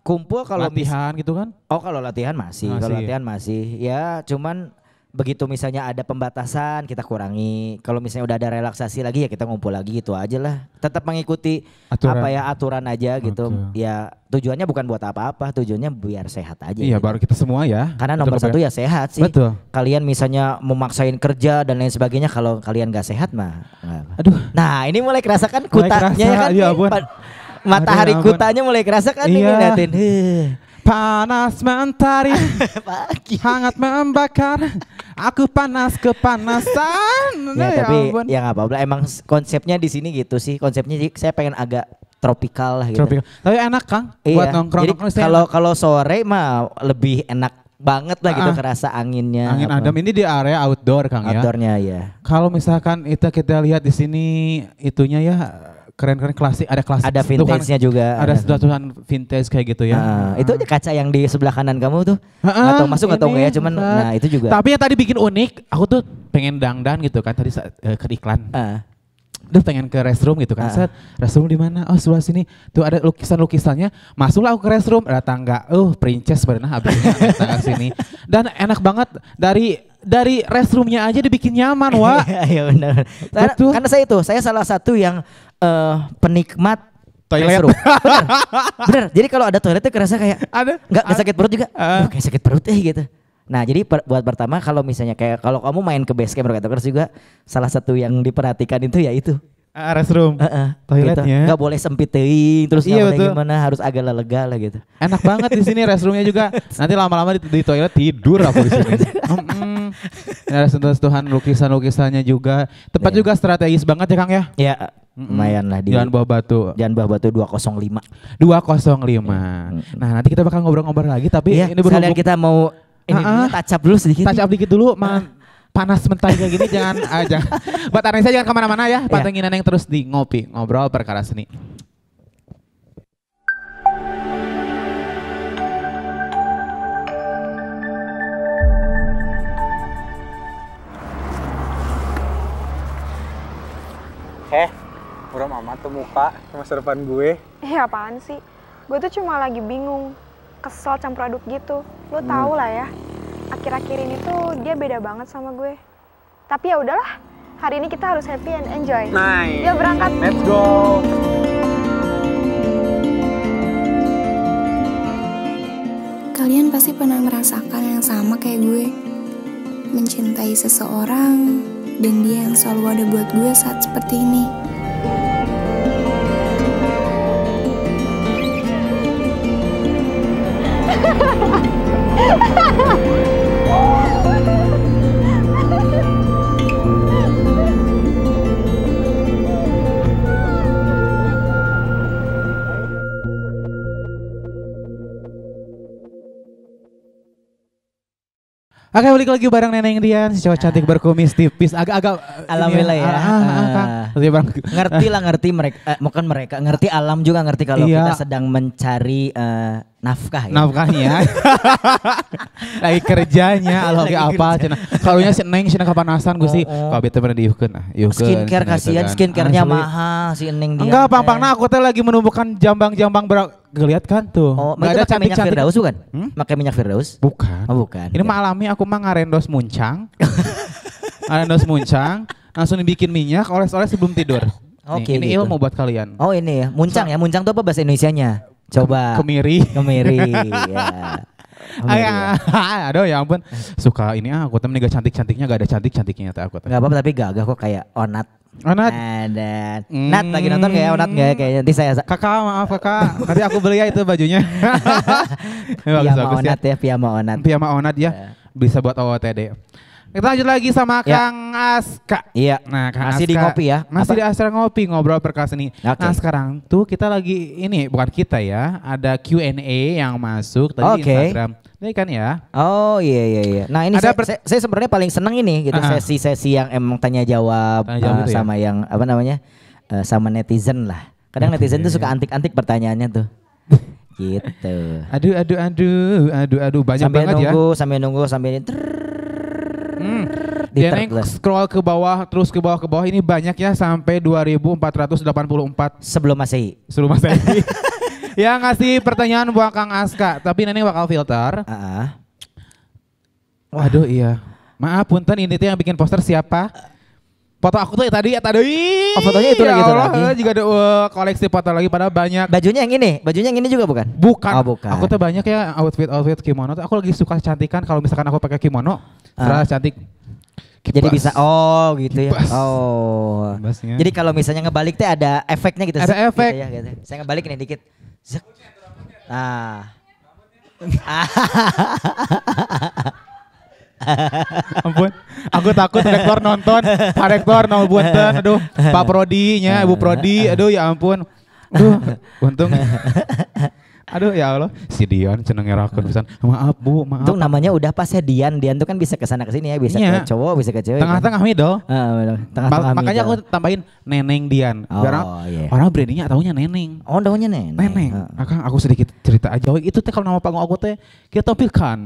kumpul kalau latihan gitu kan? Oh, kalau latihan masih, masih. kalau latihan masih. Ya, cuman begitu misalnya ada pembatasan kita kurangi kalau misalnya udah ada relaksasi lagi ya kita ngumpul lagi gitu aja lah tetap mengikuti aturan. apa ya aturan aja gitu ya tujuannya bukan buat apa-apa tujuannya biar sehat aja iya gitu. baru kita semua ya karena nomor betul, ya? satu ya sehat sih betul kalian misalnya memaksain kerja dan lain sebagainya kalau kalian gak sehat mah aduh nah ini mulai kerasakan kutanya kerasa, ya kan ya, matahari ya kutanya mulai kerasa kan iya. ini Natin. Panas mentari Hangat membakar Aku panas kepanasan ya, ya, ya Tapi ya nggak apa-apa Emang konsepnya di sini gitu sih Konsepnya saya pengen agak tropikal lah gitu Tropical. Tapi enak Kang iya. Buat nongkrong, Jadi kalau kalau sore mah lebih enak banget lah gitu uh, kerasa anginnya. Angin apa. adem ini di area outdoor Kang Outdoornya, ya. Outdoornya ya. Kalau misalkan kita kita lihat di sini itunya ya keren-keren klasik, ada klasik. Ada vintage-nya juga. Ada sedotan vintage kayak gitu ya. Nah, itu aja kaca yang di sebelah kanan kamu tuh. Atau masuk atau enggak ya, cuman uh, nah itu juga. Tapi yang tadi bikin unik, aku tuh pengen dangdan gitu kan tadi saat, uh, eh, ke iklan. Uh. Ah. Duh pengen ke restroom gitu kan. Uh. Ah. Set, restroom di mana? Oh, sebelah sini. Tuh ada lukisan-lukisannya. Masuklah aku ke restroom, ada tangga. Oh, princess pernah habis tangga sini. Dan enak banget dari dari restroomnya aja dibikin nyaman, wah. Iya, iya benar. karena saya itu, saya salah satu yang uh, penikmat toilet. Bener. Bener. Jadi kalau ada toilet tuh kerasa kayak ada nggak sakit perut juga. Uh. kayak sakit perut eh gitu. Nah, jadi per, buat pertama kalau misalnya kayak kalau kamu main ke base camp Rocket juga salah satu yang diperhatikan itu ya itu. Uh, restroom. Uh, uh, toiletnya. Gitu. Gak boleh sempit terus iya, gimana, gimana harus agak lega lah gitu. Enak banget di sini restroomnya juga. Nanti lama-lama di, di toilet tidur aku di sini. ada ya, sentuhan-sentuhan lukisan-lukisannya juga. Tepat yeah. juga strategis banget ya Kang ya? Iya. Yeah. Lumayan lah di Jalan Buah Batu. Jalan Buah Batu 205. 205. Mm-hmm. Nah, nanti kita bakal ngobrol-ngobrol lagi tapi yeah, ini berhubung kita mau ini uh-uh. touch dulu sedikit. Touch up dikit dulu, man. panas mentah kayak gini jangan aja. Ah, Buat Anesa jangan kemana-mana ya, iya. pantengin yeah. Neneng terus di ngopi, ngobrol perkara seni. Heh, muram amat tuh muka masa depan gue. Eh apaan sih? Gue tuh cuma lagi bingung, kesel campur aduk gitu. Lo hmm. tau lah ya, akhir-akhir ini tuh dia beda banget sama gue. Tapi ya udahlah, hari ini kita harus happy and enjoy. Nice. Yuk berangkat. Let's go. Kalian pasti pernah merasakan yang sama kayak gue. Mencintai seseorang dan dia yang selalu ada buat gue saat seperti ini. Ha ha ha! Oke balik lagi bareng Neneng Rian Si cowok cantik ah. berkumis tipis Agak-agak eh, alam ya. ya ah, ah, ah, ah. Ngerti lah ngerti mereka eh, Bukan mereka Ngerti alam juga ngerti Kalau iya. kita sedang mencari uh, nafkah ya. Nafkahnya. Lagi kerjanya aloh ke apa cenah. Kalunya si Neng cenah kapanasan Gusti. sih. uh. bete mana diukeun ah. Skincare gitu kasihan kan. skincare-nya ah, mahal si Neng dia. Enggak, pang nah, aku teh lagi menumbuhkan jambang-jambang berak Geliat kan tuh. Oh, Gak ada cantik minyak cantik. Firdaus bukan? Hmm? Pakai minyak Firdaus? Bukan. Oh, bukan. Ini ya. mah alami aku mah ngarendos muncang. ngarendos muncang, langsung dibikin minyak oles-oles sebelum tidur. Oke. Okay, ini gitu. ilmu buat kalian. Oh, ini ya. Muncang ya. Muncang tuh apa bahasa Indonesianya? Coba. Kemiri. Kemiri. ya. Ayah, aduh ya ampun. Suka ini ah aku temen gak cantik-cantiknya gak ada cantik-cantiknya tak aku. nggak apa-apa tapi gagah kok kayak Onat. Onat. Ada. Hmm. Nat lagi nonton kayak ya? Onat gak ya, kayaknya nanti saya. Kakak maaf kakak, nanti aku beli ya itu bajunya. Piyama ya. Onat ya, Piyama Onat. Piyama Onat ya, iya. bisa buat OOTD. Kita lanjut lagi sama ya. Kang Aska. Iya. Nah, Kang masih Aska, di ngopi ya. Masih Apa? di acara ngopi ngobrol perkas ini. Okay. Nah, sekarang tuh kita lagi ini bukan kita ya, ada Q&A yang masuk tadi okay. Instagram. Ini kan ya. Oh iya iya iya. Nah, ini ada saya, saya, saya sebenarnya paling seneng ini gitu sesi-sesi uh -huh. yang emang tanya jawab tanya jawab uh, sama ya? yang apa namanya? Uh, sama netizen lah. Kadang okay. netizen tuh suka antik-antik pertanyaannya tuh. gitu. Aduh aduh aduh aduh aduh banyak sambil banget nunggu, ya. Sambil nunggu sambil nunggu sambil Hmm. Dia neng scroll ke bawah terus ke bawah ke bawah ini banyak ya sampai 2484 sebelum Masehi. Sebelum Masehi. ya ngasih pertanyaan buat Kang Aska, tapi nanti bakal filter. Uh -uh. Waduh iya. Maaf punten ini tuh yang bikin poster siapa? Foto aku tuh ya tadi ya tadi. Oh, fotonya itu ya lagi itu lagi. juga ada uh, koleksi foto lagi pada banyak. Bajunya yang ini, bajunya yang ini juga bukan? Bukan. Oh, bukan. Aku tuh banyak ya outfit outfit kimono Aku lagi suka cantikan kalau misalkan aku pakai kimono. Keras, ah. cantik. Kipas. Jadi bisa oh gitu ya. Kipas. ya. Oh. Kipasnya. Jadi kalau misalnya ngebalik teh ada efeknya gitu. Ada gitu efek. Gitu ya, gitu. Saya ngebalik ini dikit. Zek. Nah. Ampun, aku takut rektor nonton, Pak Rektor no bunten, aduh, Pak Prodi nya, Ibu Prodi, aduh ya ampun. Aduh, untung. Aduh ya Allah, si Dian senengnya ah. rakun pisan. Maaf Bu, maaf. Itu namanya udah pas ya Dian. Dian tuh kan bisa ke sana ke sini ya, bisa iya. ke cowok, bisa ke cewek. Tengah-tengah kan. middle. Uh, tengah-tengah Ma Makanya aku tambahin Neneng Dian. Oh, orang yeah. orang brandingnya taunya Neneng. Oh, taunya Neneng. Neneng. Uh. Ah. Akang aku sedikit cerita aja. Oh, itu teh kalau nama panggung aku teh kita tampilkan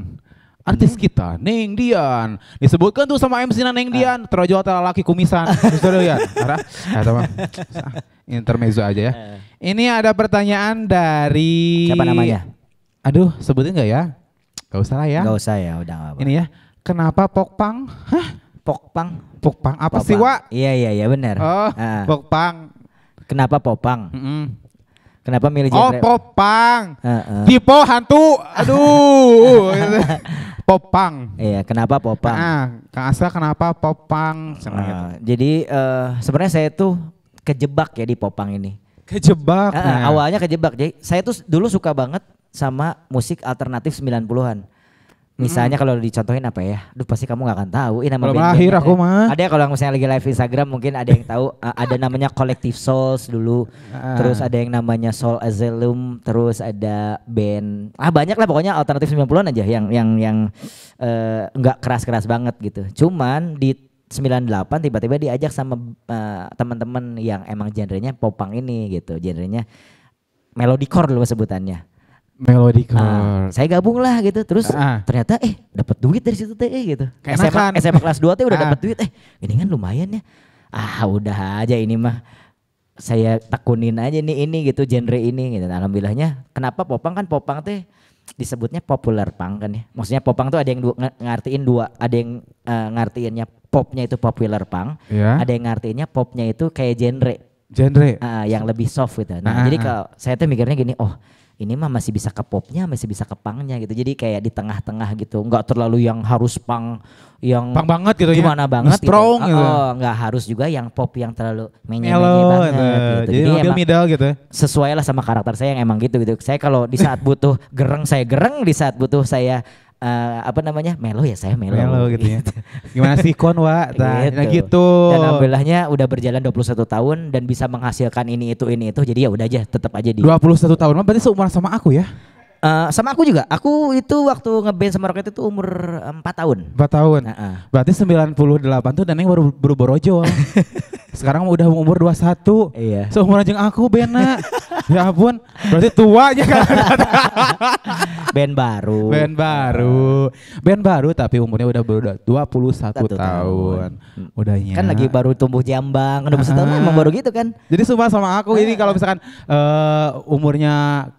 artis hmm. kita Neng Dian disebutkan tuh sama MC Neng ah. Dian ah. terjual laki kumisan terus ya Ya, teman intermezzo aja ya eh. Ini ada pertanyaan dari Siapa namanya? Aduh, sebutin nggak ya? Gak usah lah ya. Gak usah ya, udah gak apa. apa Ini ya. Kenapa Pokpang? Hah? Pokpang? Pokpang apa Pokpang. sih, Wak? Iya, iya, iya benar. Oh, uh. Ah. Pokpang. Kenapa Popang? Mm -mm. Kenapa milih oh, genre? Oh, Popang. Uh, uh. Tipo hantu. Aduh. popang. Iya, kenapa Popang? Nah, Kang Asra kenapa Popang? Uh, ah, jadi uh, sebenarnya saya tuh kejebak ya di Popang ini Kejebak. Uh, uh, awalnya kejebak. Jadi saya tuh dulu suka banget sama musik alternatif 90-an. Misalnya hmm. kalau dicontohin apa ya? Duh pasti kamu nggak akan tahu. Ini nama Belum lahir gitu aku ya. mah. Ada kalau misalnya lagi live Instagram mungkin ada yang tahu ada namanya Collective Souls dulu. Uh. Terus ada yang namanya Soul Asylum, terus ada band. Ah banyak lah pokoknya alternatif 90-an aja yang yang yang eh, nggak uh, keras-keras banget gitu. Cuman di 98 tiba-tiba diajak sama uh, teman-teman yang emang genrenya popang ini gitu genrenya melodicore loh sebutannya melodicore ah, uh, saya gabung lah gitu terus uh, ternyata eh dapat duit dari situ teh eh, gitu SMA, SMA kelas 2 teh udah uh. dapat duit eh ini kan lumayan ya ah udah aja ini mah saya tekunin aja nih ini gitu genre ini gitu. Alhamdulillahnya kenapa popang kan popang teh disebutnya populer pang kan ya. Maksudnya popang tuh ada yang du ngartiin dua, ada yang uh, ngartiinnya popnya itu popular punk, yeah. ada yang ngartinya popnya itu kayak genre. Genre. Uh, yang lebih soft gitu. Nah, uh ah, -huh. jadi ah. kalau saya tuh mikirnya gini, oh ini mah masih bisa ke popnya, masih bisa ke pangnya gitu. Jadi kayak di tengah-tengah gitu, nggak terlalu yang harus pang yang pang banget gitu ya? gimana gitu. Gitu ya. banget strong gitu. gitu. nggak harus juga yang pop yang terlalu menye banget gitu. Ya. gitu. Jadi, Jadi ambil middle gitu. Ya? Sesuai lah sama karakter saya yang emang gitu gitu. Saya kalau di saat butuh gereng saya gereng, di saat butuh saya uh, apa namanya melo ya saya melo, melo gitu ya gitu. gimana sih konwa nah, gitu. Nah, gitu dan alhamdulillahnya udah berjalan 21 tahun dan bisa menghasilkan ini itu ini itu jadi ya udah aja tetap aja di 21 tahun mah berarti seumur sama aku ya Uh, sama aku juga. Aku itu waktu ngeband sama Rocket itu umur 4 tahun. 4 tahun. Uh -uh. Berarti 98 tuh Neneng baru baru borojo. Sekarang udah umur 21. Iya. Seumuran jeng aku Bena. ya ampun, berarti tua aja kan. band baru. Band baru. Band baru tapi umurnya udah baru 21 tahun. tahun. Hmm. Udahnya. Kan lagi baru tumbuh jambang. udah uh -huh. baru gitu kan. Jadi sumpah sama aku ini kalau misalkan uh, umurnya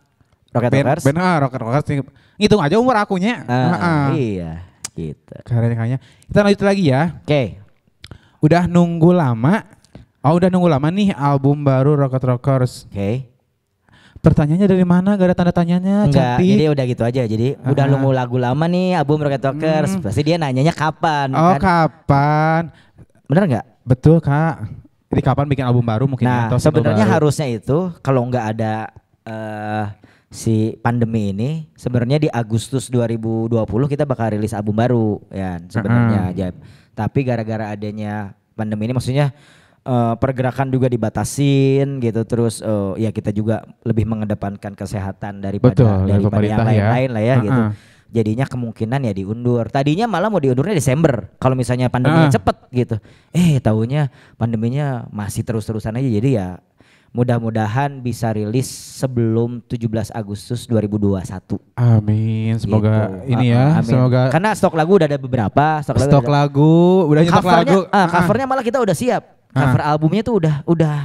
Rocket ben, Rockers. Ben, ah, Rocket Rockers. Ngitung aja umur akunya. Uh, uh, Iya, gitu. Keren kayaknya. Ya. Kita lanjut lagi ya. Oke. Okay. Udah nunggu lama. Oh, udah nunggu lama nih album baru Rocket Rockers. Oke. Okay. Pertanyaannya dari mana? Gak ada tanda tanyanya. Enggak, cantik. jadi udah gitu aja. Jadi uh-huh. udah nunggu lagu lama nih album Rocket Rockers. Hmm. Pasti dia nanyanya kapan. Oh, kan? kapan? Bener nggak? Betul kak. Jadi kapan bikin album baru mungkin? Nah, ya, sebenarnya harusnya itu kalau nggak ada uh, si pandemi ini sebenarnya di Agustus 2020 kita bakal rilis album baru ya sebenarnya uh-huh. tapi gara-gara adanya pandemi ini maksudnya uh, pergerakan juga dibatasin gitu terus uh, ya kita juga lebih mengedepankan kesehatan daripada Betul, daripada yang ya. lain-lain ya. lah ya uh-huh. gitu jadinya kemungkinan ya diundur. Tadinya malah mau diundurnya Desember kalau misalnya pandeminya uh. cepet gitu. Eh tahunya pandeminya masih terus-terusan aja jadi ya mudah-mudahan bisa rilis sebelum 17 Agustus 2021. Amin. Semoga gitu. ini ya, Amin. semoga karena stok lagu udah ada beberapa, stok, lagu. stok lagu, lagu udah nyetok lagu. Ah, ah, covernya malah kita udah siap. Ah. Cover albumnya tuh udah udah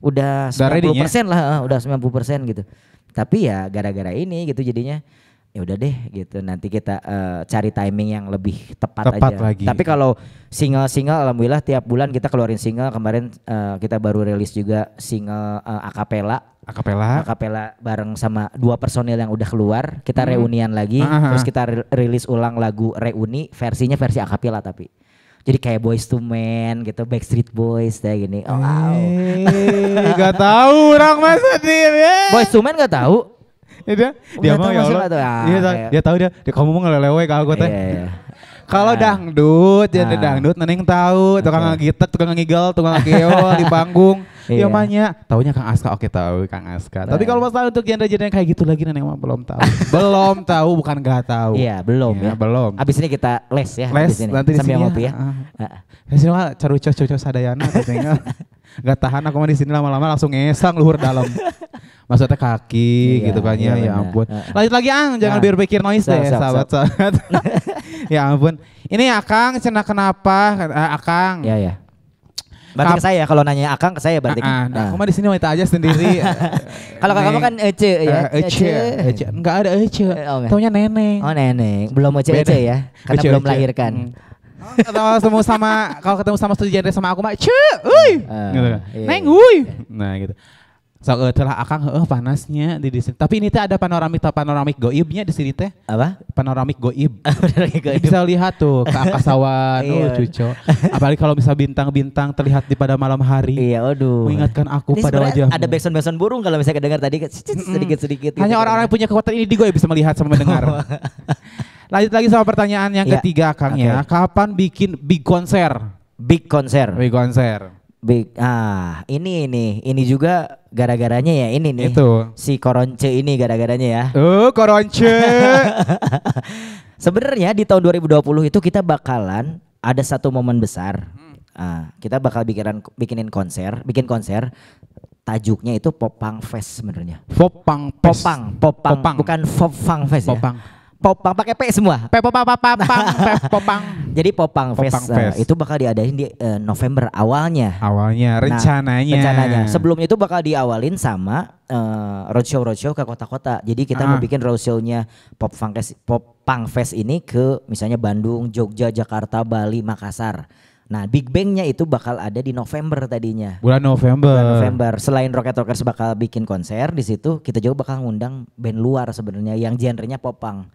udah 90% ya? lah, ah, udah 90% gitu. Tapi ya gara-gara ini gitu jadinya ya udah deh gitu nanti kita uh, cari timing yang lebih tepat, tepat aja. Lagi. Tapi kalau single-single alhamdulillah tiap bulan kita keluarin single kemarin uh, kita baru rilis juga single uh, eh, akapela akapela akapela bareng sama dua personil yang udah keluar kita hmm. reunian lagi -huh. Ah, ah, ah. terus kita rilis ulang lagu reuni versinya versi akapela tapi jadi kayak boys to men gitu Backstreet Boys kayak gini oh, wow. nggak tahu orang masa boys to men nggak tahu ya dia dia mau ya Allah. Dia, iya. dia tahu dia, dia kamu mau ngelelewe ke aku teh. Iya, iya. Kalau nah. dangdut, jadi nah. dangdut, neneng tahu tukang ngagitek, tukang ngigal, tukang ngegeo di panggung. Iya. Yang tahunya Taunya Kang Aska, oke tahu Kang Aska. Tapi kalau masalah untuk genre-genre kayak gitu lagi Neneng mah belum tahu. belum tahu bukan gak tahu. Iya, belum iya, ya. Belum. Abis ini kita les ya. Les nanti di sini. Ya. ngopi ya. Heeh. Ah. Ah. sini mah carucos cocos sadayana katanya. Gak tahan aku mah di sini lama-lama langsung ngesang luhur dalam. Maksudnya kaki iya, gitu kan ya. iya, ya, ya ampun. Ah. Lanjut lagi Ang, jangan nah, biar pikir noise deh ya, sahabat-sahabat. ya ampun. Ini Akang, cina kenapa? Eh, Akang. Iya, iya. Berarti ke saya kalau nanya Akang ke saya berarti. Heeh. Ah, kan. ah, nah, aku mah di sini wanita aja sendiri. kalau kamu kan Ece ya. Ah, Ece. Ece. Enggak ada Ece. Eh, oh, Taunya Neneng. Oh, Neneng. Belum Ece Ece ya. Karena belum melahirkan. Hmm. kalau ketemu sama kalau ketemu sama satu genre sama aku mah, "Cu, uy." Gitu. Kan. Iya, Neng, uy. Iya. Iya. Nah, gitu. So, uh, telah akang uh, panasnya di, di sini. Tapi ini teh ada panoramik panoramik goibnya di sini teh. Apa? Panoramik goib. goib. Bisa lihat tuh ke angkasawan, iya. oh, cucu. Apalagi kalau bisa bintang-bintang terlihat di pada malam hari. Iya, aduh. Mengingatkan aku ini pada wajah Ada backsound-backsound burung kalau misalnya kedengar tadi sedikit-sedikit. Hanya gitu. orang-orang yang punya kekuatan ini di goib bisa melihat sama mendengar. Oh. Lanjut lagi sama pertanyaan yang iya. ya. ketiga Kang okay. ya. Kapan bikin big konser? Big konser. Big konser. Big ah ini ini ini juga gara-garanya ya ini nih itu si Koronce ini gara-garanya ya. Oh uh, Koronce. Sebenarnya di tahun 2020 itu kita bakalan ada satu momen besar. Hmm. Ah, kita bakal bikinan bikinin konser, bikin konser tajuknya itu Popang Fest sebenarnya. Popang Popang Popang, Popang. bukan ya. Popang Fest Popang. ya. Popang pakai P semua. P popang popang popang. Jadi Popang, Fest, popang Fest. Uh, itu bakal diadain di uh, November awalnya. Awalnya nah, rencananya. Nah, rencananya. Sebelumnya itu bakal diawalin sama uh, roadshow roadshow ke kota-kota. Jadi kita uh. mau ah. bikin roadshownya popang Fest popang Fest ini ke misalnya Bandung, Jogja, Jakarta, Bali, Makassar. Nah, Big Bangnya itu bakal ada di November tadinya. Bulan November. Bulan November. Selain Rocket Rockers bakal bikin konser di situ, kita juga bakal ngundang band luar sebenarnya yang genrenya popang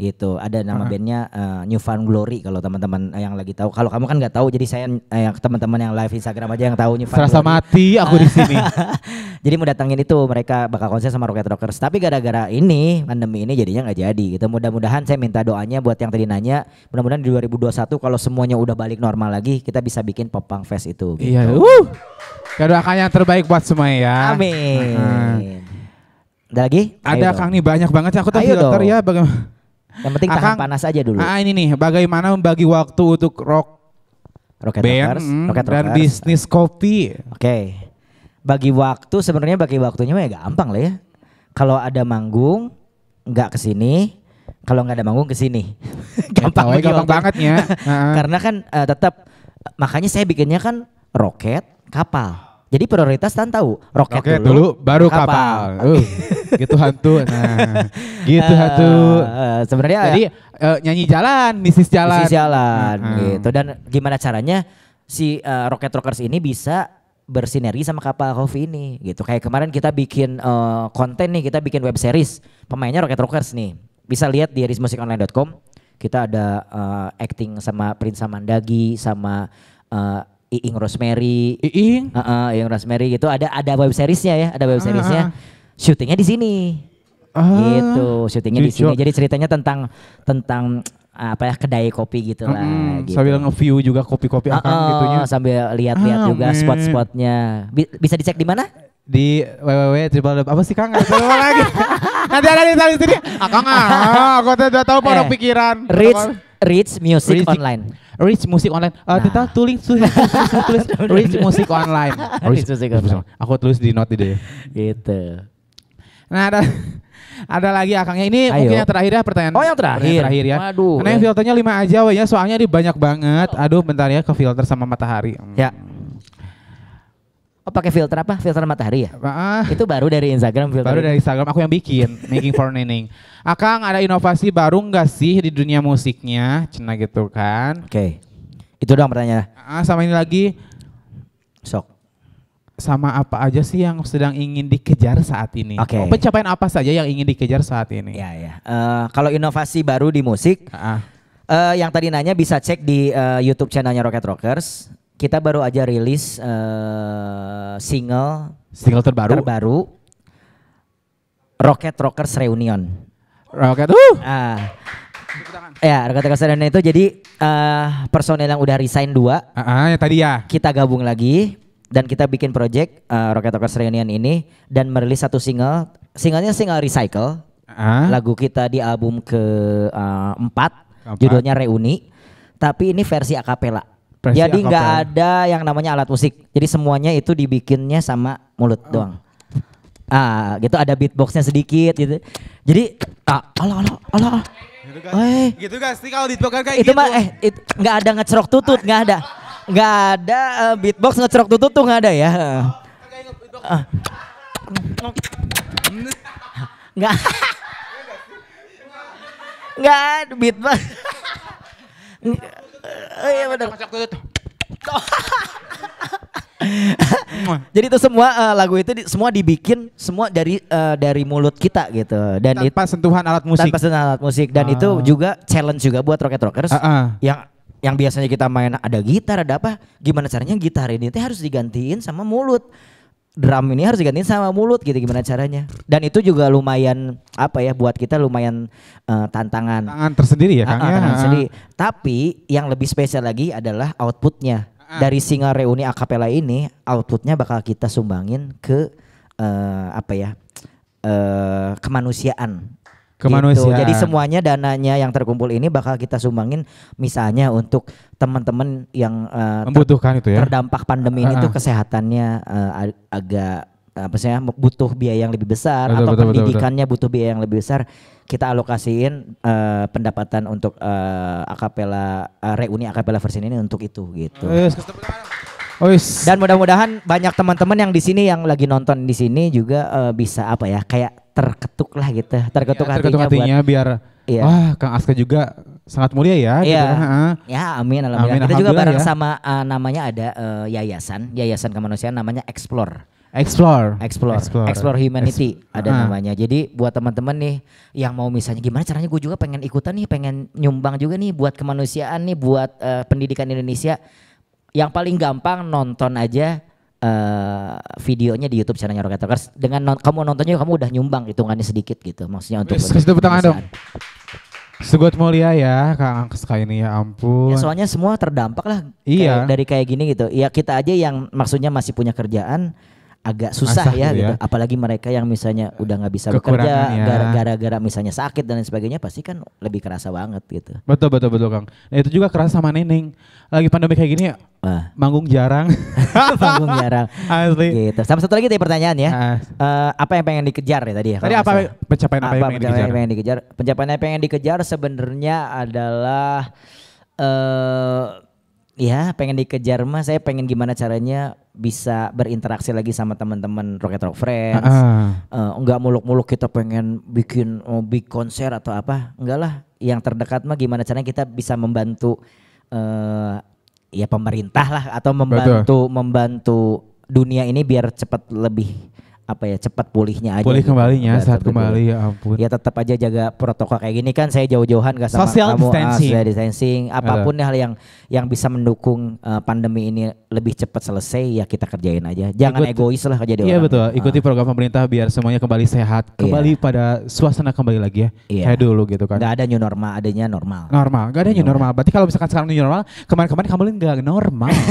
gitu ada nama uh -huh. bandnya uh, New Fun Glory kalau teman-teman yang lagi tahu kalau kamu kan nggak tahu jadi saya eh, teman-teman yang live Instagram aja yang tahu New Fun Serasa Glory. mati aku di sini jadi mau datangin itu mereka bakal konser sama Rocket Rockers tapi gara-gara ini pandemi ini jadinya nggak jadi gitu mudah-mudahan saya minta doanya buat yang tadi nanya mudah-mudahan di 2021 kalau semuanya udah balik normal lagi kita bisa bikin Pop Punk Fest itu gitu. iya uh doakan yang terbaik buat semua ya amin uh -huh. ada lagi ada Ayo Kang nih banyak banget aku tuh dokter ya bagaimana yang penting tahan panas aja dulu. Ah ini nih, bagaimana membagi waktu untuk rock Rocket band, rockers, mm, rocket dan rockers. bisnis kopi. Oke. Okay. Bagi waktu sebenarnya bagi waktunya mah ya gampang lah ya. Kalau ada manggung nggak kesini, kalau nggak ada manggung kesini. gampang, ya, gampang banget ya. Karena kan uh, eh, tetap makanya saya bikinnya kan roket kapal. Jadi prioritas Tan tahu roket, roket dulu, dulu baru kapal. kapal. Uh, gitu hantu. Nah, gitu uh, hantu. Uh, Sebenarnya jadi uh, nyanyi jalan, misis jalan. Misis jalan uh, gitu. Dan gimana caranya si uh, roket Rockers ini bisa bersinergi sama kapal kofi ini gitu. Kayak kemarin kita bikin uh, konten nih, kita bikin web series pemainnya roket Rockers nih. Bisa lihat di rismusiconline.com. Kita ada uh, acting sama Prince Samandagi sama uh, Iing Rosemary. Iing? Uh uh, Iing Rosemary gitu. Ada ada web seriesnya ya, ada web ah, seriesnya. Uh, ah, -huh. Ah. Syutingnya di sini. Uh, gitu, syutingnya di sini. Jadi ceritanya tentang tentang apa ya kedai kopi gitu lah. -huh. gitu. Sambil nge-view juga kopi-kopi uh, -huh. gitunya. Sambil lihat-lihat -huh. juga spot-spotnya. Bisa dicek di mana? Di www apa sih Kang? Apa lagi. Nanti ada di tadi sini. Aku nggak. Aku udah tahu pondok eh, pikiran. Rich Rich Music Online. Rich Music Online. Uh, Kita tulis tulis tulis Rich Music Online. Rich Music Online. Aku tulis di note deh. Gitu. Nah ada ada lagi akangnya ini Ayo. mungkin yang terakhir ya pertanyaan. Oh yang terakhir. terakhir ya. Aduh. Karena yang filternya lima aja wanya soalnya ini banyak banget. Aduh bentar ya ke filter sama matahari. Hmm. Ya. Oh pakai filter apa? Filter matahari ya? Ah, ah. itu baru dari Instagram filter. Baru dari Instagram aku yang bikin, making for Nining. Akang ada inovasi baru nggak sih di dunia musiknya? Cina gitu kan. Oke. Okay. Itu dong pertanyaan. Ah, ah, sama ini lagi. Sok. Sama apa aja sih yang sedang ingin dikejar saat ini? Oke. Okay. Oh, pencapaian apa saja yang ingin dikejar saat ini? Iya ya. Uh, kalau inovasi baru di musik, uh. Uh, yang tadi nanya bisa cek di uh, YouTube channelnya Rocket Rockers kita baru aja rilis uh, single single terbaru terbaru Rocket Rockers Reunion. Rocket uh. uh ya Rocket Rockers Reunion itu jadi uh, personel yang udah resign dua. Uh, uh, ya tadi ya. Kita gabung lagi dan kita bikin project uh, Rocket Rockers Reunion ini dan merilis satu single. Singlenya single recycle. Uh. Lagu kita di album ke uh, empat, keempat. judulnya Reuni. Tapi ini versi akapela. Presi Jadi nggak ada yang namanya alat musik. Jadi semuanya itu dibikinnya sama mulut uh. doang. Ah, gitu ada beatboxnya sedikit gitu. Jadi ah, ala ala ala. Gitu kan? Eh. Gitu guys, kan? sih kalau beatbox kayak itu gitu. mah eh nggak ada ngecerok tutut, nggak ada. Nggak ada uh, beatbox ngecerok tutut tuh nggak ada ya. Ah. Nggak. Nggak ada beatbox. Oh, iya benar. Masuk kulit. Jadi itu semua uh, lagu itu di, semua dibikin semua dari uh, dari mulut kita gitu dan tanpa it, sentuhan alat musik. Tanpa sentuhan alat musik dan uh. itu ah. juga challenge juga buat Rocket Rockers uh -uh. yang yang biasanya kita main ada gitar ada apa gimana caranya gitar ini itu harus digantiin sama mulut drum ini harus diganti sama mulut gitu gimana caranya dan itu juga lumayan apa ya buat kita lumayan uh, tantangan tantangan tersendiri ya kang uh, uh, uh, tapi yang lebih spesial lagi adalah outputnya uh. dari singa reuni akapela ini outputnya bakal kita sumbangin ke uh, apa ya uh, kemanusiaan kemanusiaan. gitu. Jadi semuanya dananya yang terkumpul ini bakal kita sumbangin misalnya untuk teman-teman yang uh, membutuhkan itu ya. Terdampak pandemi uh, ini tuh ah, ah. kesehatannya uh, agak eh, apa sih ya, butuh biaya yang lebih besar betul, atau betul, pendidikannya betul. butuh biaya yang lebih besar kita alokasiin uh, pendapatan untuk uh, akapela uh, reuni akapela versi ini untuk itu gitu. Oh, Oh, yes. Dan mudah-mudahan banyak teman-teman yang di sini yang lagi nonton di sini juga uh, bisa apa ya kayak terketuk lah gitu, iya, terketuk, ya, terketuk hatinya, hatinya buat, biar iya. wah Kang Aska juga sangat mulia ya. Gitu iya. Gitu kan, uh. Ya, amin alhamdulillah. amin Kita juga bareng ya. sama uh, namanya ada uh, yayasan, yayasan kemanusiaan namanya Explore. Explore. Explore. Explore, Explore humanity Ex ada uh. namanya. Jadi buat teman-teman nih yang mau misalnya gimana caranya gue juga pengen ikutan nih, pengen nyumbang juga nih buat kemanusiaan nih, buat uh, pendidikan Indonesia. Yang paling gampang nonton aja uh, videonya di YouTube channelnya Rocket Talkers dengan non kamu nontonnya kamu udah nyumbang hitungannya sedikit gitu maksudnya untuk kasih tepuk tangan dong Segot mulia ya Kang Angkes kali ini ya ampun. Ya, soalnya semua terdampak lah iya. Kayak, dari kayak gini gitu. Ya kita aja yang maksudnya masih punya kerjaan agak susah ya, gitu ya gitu. apalagi mereka yang misalnya udah nggak bisa bekerja gara-gara misalnya sakit dan lain sebagainya pasti kan lebih kerasa banget gitu betul betul betul kang nah itu juga kerasa sama Neneng lagi pandemi kayak gini ah. manggung jarang manggung jarang asli gitu sama satu lagi tadi pertanyaan ya ah. uh, apa yang pengen dikejar ya tadi ya tadi apa pencapaian apa, apa yang pengen dikejar? pengen dikejar pencapaian yang pengen dikejar sebenarnya adalah uh, ya pengen dikejar mah saya pengen gimana caranya bisa berinteraksi lagi sama teman-teman Rocket Rock Friends. Uh. Uh, enggak eh, muluk-muluk kita pengen bikin oh, big konser atau apa. Enggak lah, yang terdekat mah gimana caranya kita bisa membantu uh, ya pemerintah lah atau membantu Betul. membantu dunia ini biar cepat lebih apa ya cepat pulihnya aja. Pulih gitu. kembalinya ya, saat kembali ya ampun. Ya tetap aja jaga protokol kayak gini kan saya jauh-jauhan gak sama social kamu ah, distancing. Uh, social distancing iya. apapun Aduh. hal yang yang bisa mendukung uh, pandemi ini lebih cepat selesai ya kita kerjain aja. Jangan Ikut, egois lah jadi Iya betul. Ya. Ikuti uh. program pemerintah biar semuanya kembali sehat, iya. kembali yeah. pada suasana kembali lagi ya. Yeah. Kayak dulu gitu kan. Gak ada new normal, adanya normal. Normal, gak ada new normal. normal. Berarti kalau misalkan sekarang new normal, kemarin-kemarin kamu gak normal.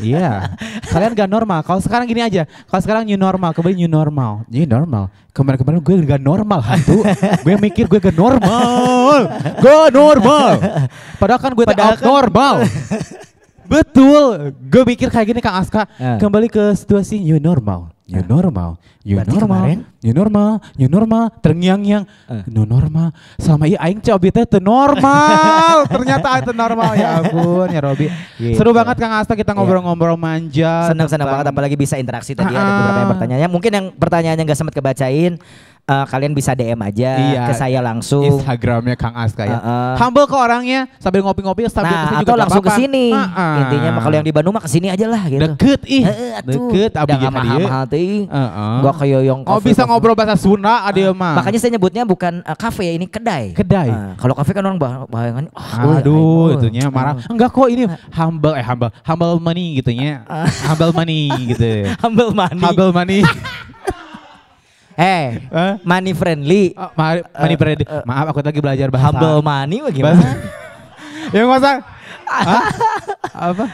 Iya. yeah. Kalian gak normal. Kalau sekarang gini aja, kalau sekarang new normal, kembali new normal new normal kemarin-kemarin gue gak normal hantu gue mikir gue gak normal gak normal padahal kan gue padahal kan- abnormal kan... betul gue mikir kayak gini kang Aska yeah. kembali ke situasi new normal New ya. normal, new Berarti normal, kemarin? new normal, new normal, terngiang yang, uh. Eh. new normal. Selama ini iya, aing cobi teh normal. Ternyata aing normal ya ampun ya Robi. Gitu. Seru banget Kang Asta kita iya. ngobrol-ngobrol manja. Senang-senang banget apalagi bisa interaksi tadi ada beberapa yang ya, mungkin yang pertanyaannya nggak sempat kebacain uh, kalian bisa DM aja iya, ke saya iya. langsung. Instagramnya Kang Aska ya. Uh, uh. Humble ke orangnya sambil ngopi-ngopi sambil nah, atau juga langsung ke sini. Uh, uh. Intinya kalau yang di Bandung mah ke sini aja lah gitu. Deket ih. Deket abi ya mahal-mahal teuing. Heeh. Gua Yoyong Oh bisa kopi. ngobrol bahasa Sunda ada uh, mah. Makanya saya nyebutnya bukan uh, kafe ya, ini kedai. Kedai. Uh, kalau kafe kan orang bayangan oh, ah, aduh itunya marah. Enggak kok ini humble eh humble humble money gitu ya. Humble money gitu. humble money. Humble money. Eh, money friendly. Oh, ma money eh, friendly. Uh, Maaf aku lagi belajar bahasa. Humble money bagaimana? ya masa? apa?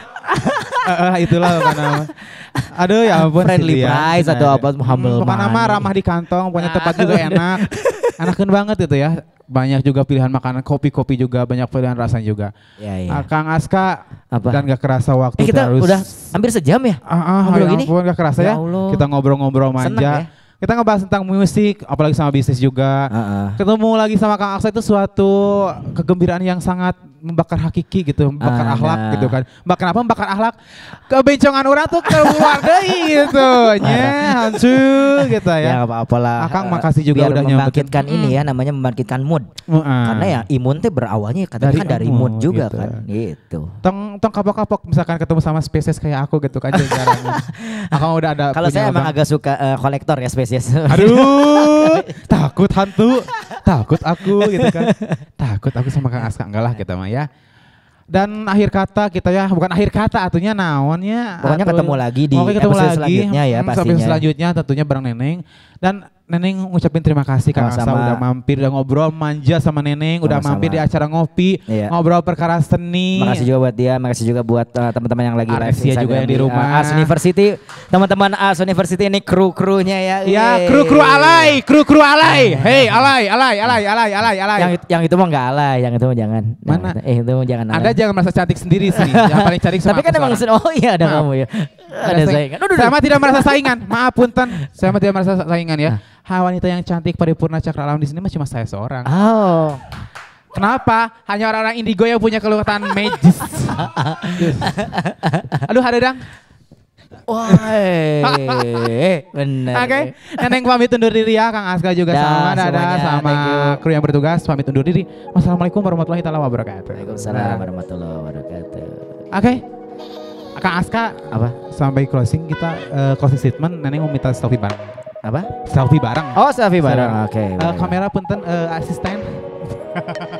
uh, itulah bukan Aduh ya ampun. Friendly ya. price atau apa hmm, humble Bukan nama ramah di kantong, punya tempat juga enak. Enakan banget itu ya. Banyak juga pilihan makanan, kopi-kopi juga, banyak pilihan rasa juga. Iya. ya. Kang Aska apa? dan gak kerasa waktu eh, kita harus udah hampir sejam ya. Ah, uh, ngobrol ya ampun gak kerasa ya. ya. Kita ngobrol-ngobrol manja. Senang, ya? kita ngebahas tentang musik, apalagi sama bisnis juga. Uh -uh. Ketemu lagi sama Kang Aksa itu suatu kegembiraan yang sangat membakar hakiki gitu, membakar ah, akhlak nah. gitu kan. Membakar apa? Membakar akhlak. Kebencongan orang tuh keluar deh gitu. Ya, nah, nah. hancur gitu ya. Ya apa-apalah. Akang makasih juga Biar udah membangkitkan nyampetin. ini ya namanya membangkitkan mood. Uh, Karena ya imun tuh berawalnya kan dari kan dari mood, juga gitu. kan. Gitu. Tong tong kapok-kapok misalkan ketemu sama spesies kayak aku gitu kan jarang. Akang udah ada Kalau saya emang agak suka uh, kolektor ya spesies. Aduh, takut hantu, takut aku gitu kan. Takut aku sama Kang Aska enggak lah kita mah ya ya. Dan akhir kata kita ya, bukan akhir kata artinya naonnya. Pokoknya ketemu lagi di ketemu episode selanjutnya ya hmm, pastinya. Episode selanjutnya tentunya bareng Neneng. Dan Neneng ngucapin terima kasih Kang Asa udah mampir, udah ngobrol manja sama Neneng, sama udah mampir di acara ngopi, iya. ngobrol perkara seni. Makasih juga buat dia, makasih juga buat uh, teman-teman yang lagi Arsia juga yang di rumah. Uh, University, teman-teman As University ini kru-krunya ya. Ya, kru-kru alay, kru-kru alay. Nah, nah, hey, nah. alay, alay, alay, alay, alay, alay. Yang, yang itu mah enggak alay, yang itu mah jangan. Mana? Yang, eh, itu mah jangan Ada jangan merasa cantik sendiri sih, yang paling cantik Tapi kan emang oh iya ada Maaf. kamu ya. Ada, saingan. Saya tidak merasa saingan. Maaf punten, saya tidak merasa saingan ya wanita yang cantik paripurna cakra alam di sini cuma saya seorang. Oh. Kenapa? Hanya orang-orang indigo yang punya keluhatan magis. Aduh, ada dong? Wah, benar. Oke, okay. Neneng pamit undur diri ya, Kang Aska juga da, sama, Dada sama kru yang bertugas pamit undur diri. Wassalamualaikum warahmatullahi taala wabarakatuh. Waalaikumsalam warahmatullahi wabarakatuh. Oke. Okay. Kang Aska, apa? Sampai closing kita uh, closing statement, Neneng mau minta selfie bareng apa selfie bareng oh selfie bareng oke okay, uh, eh, kamera punten uh, asisten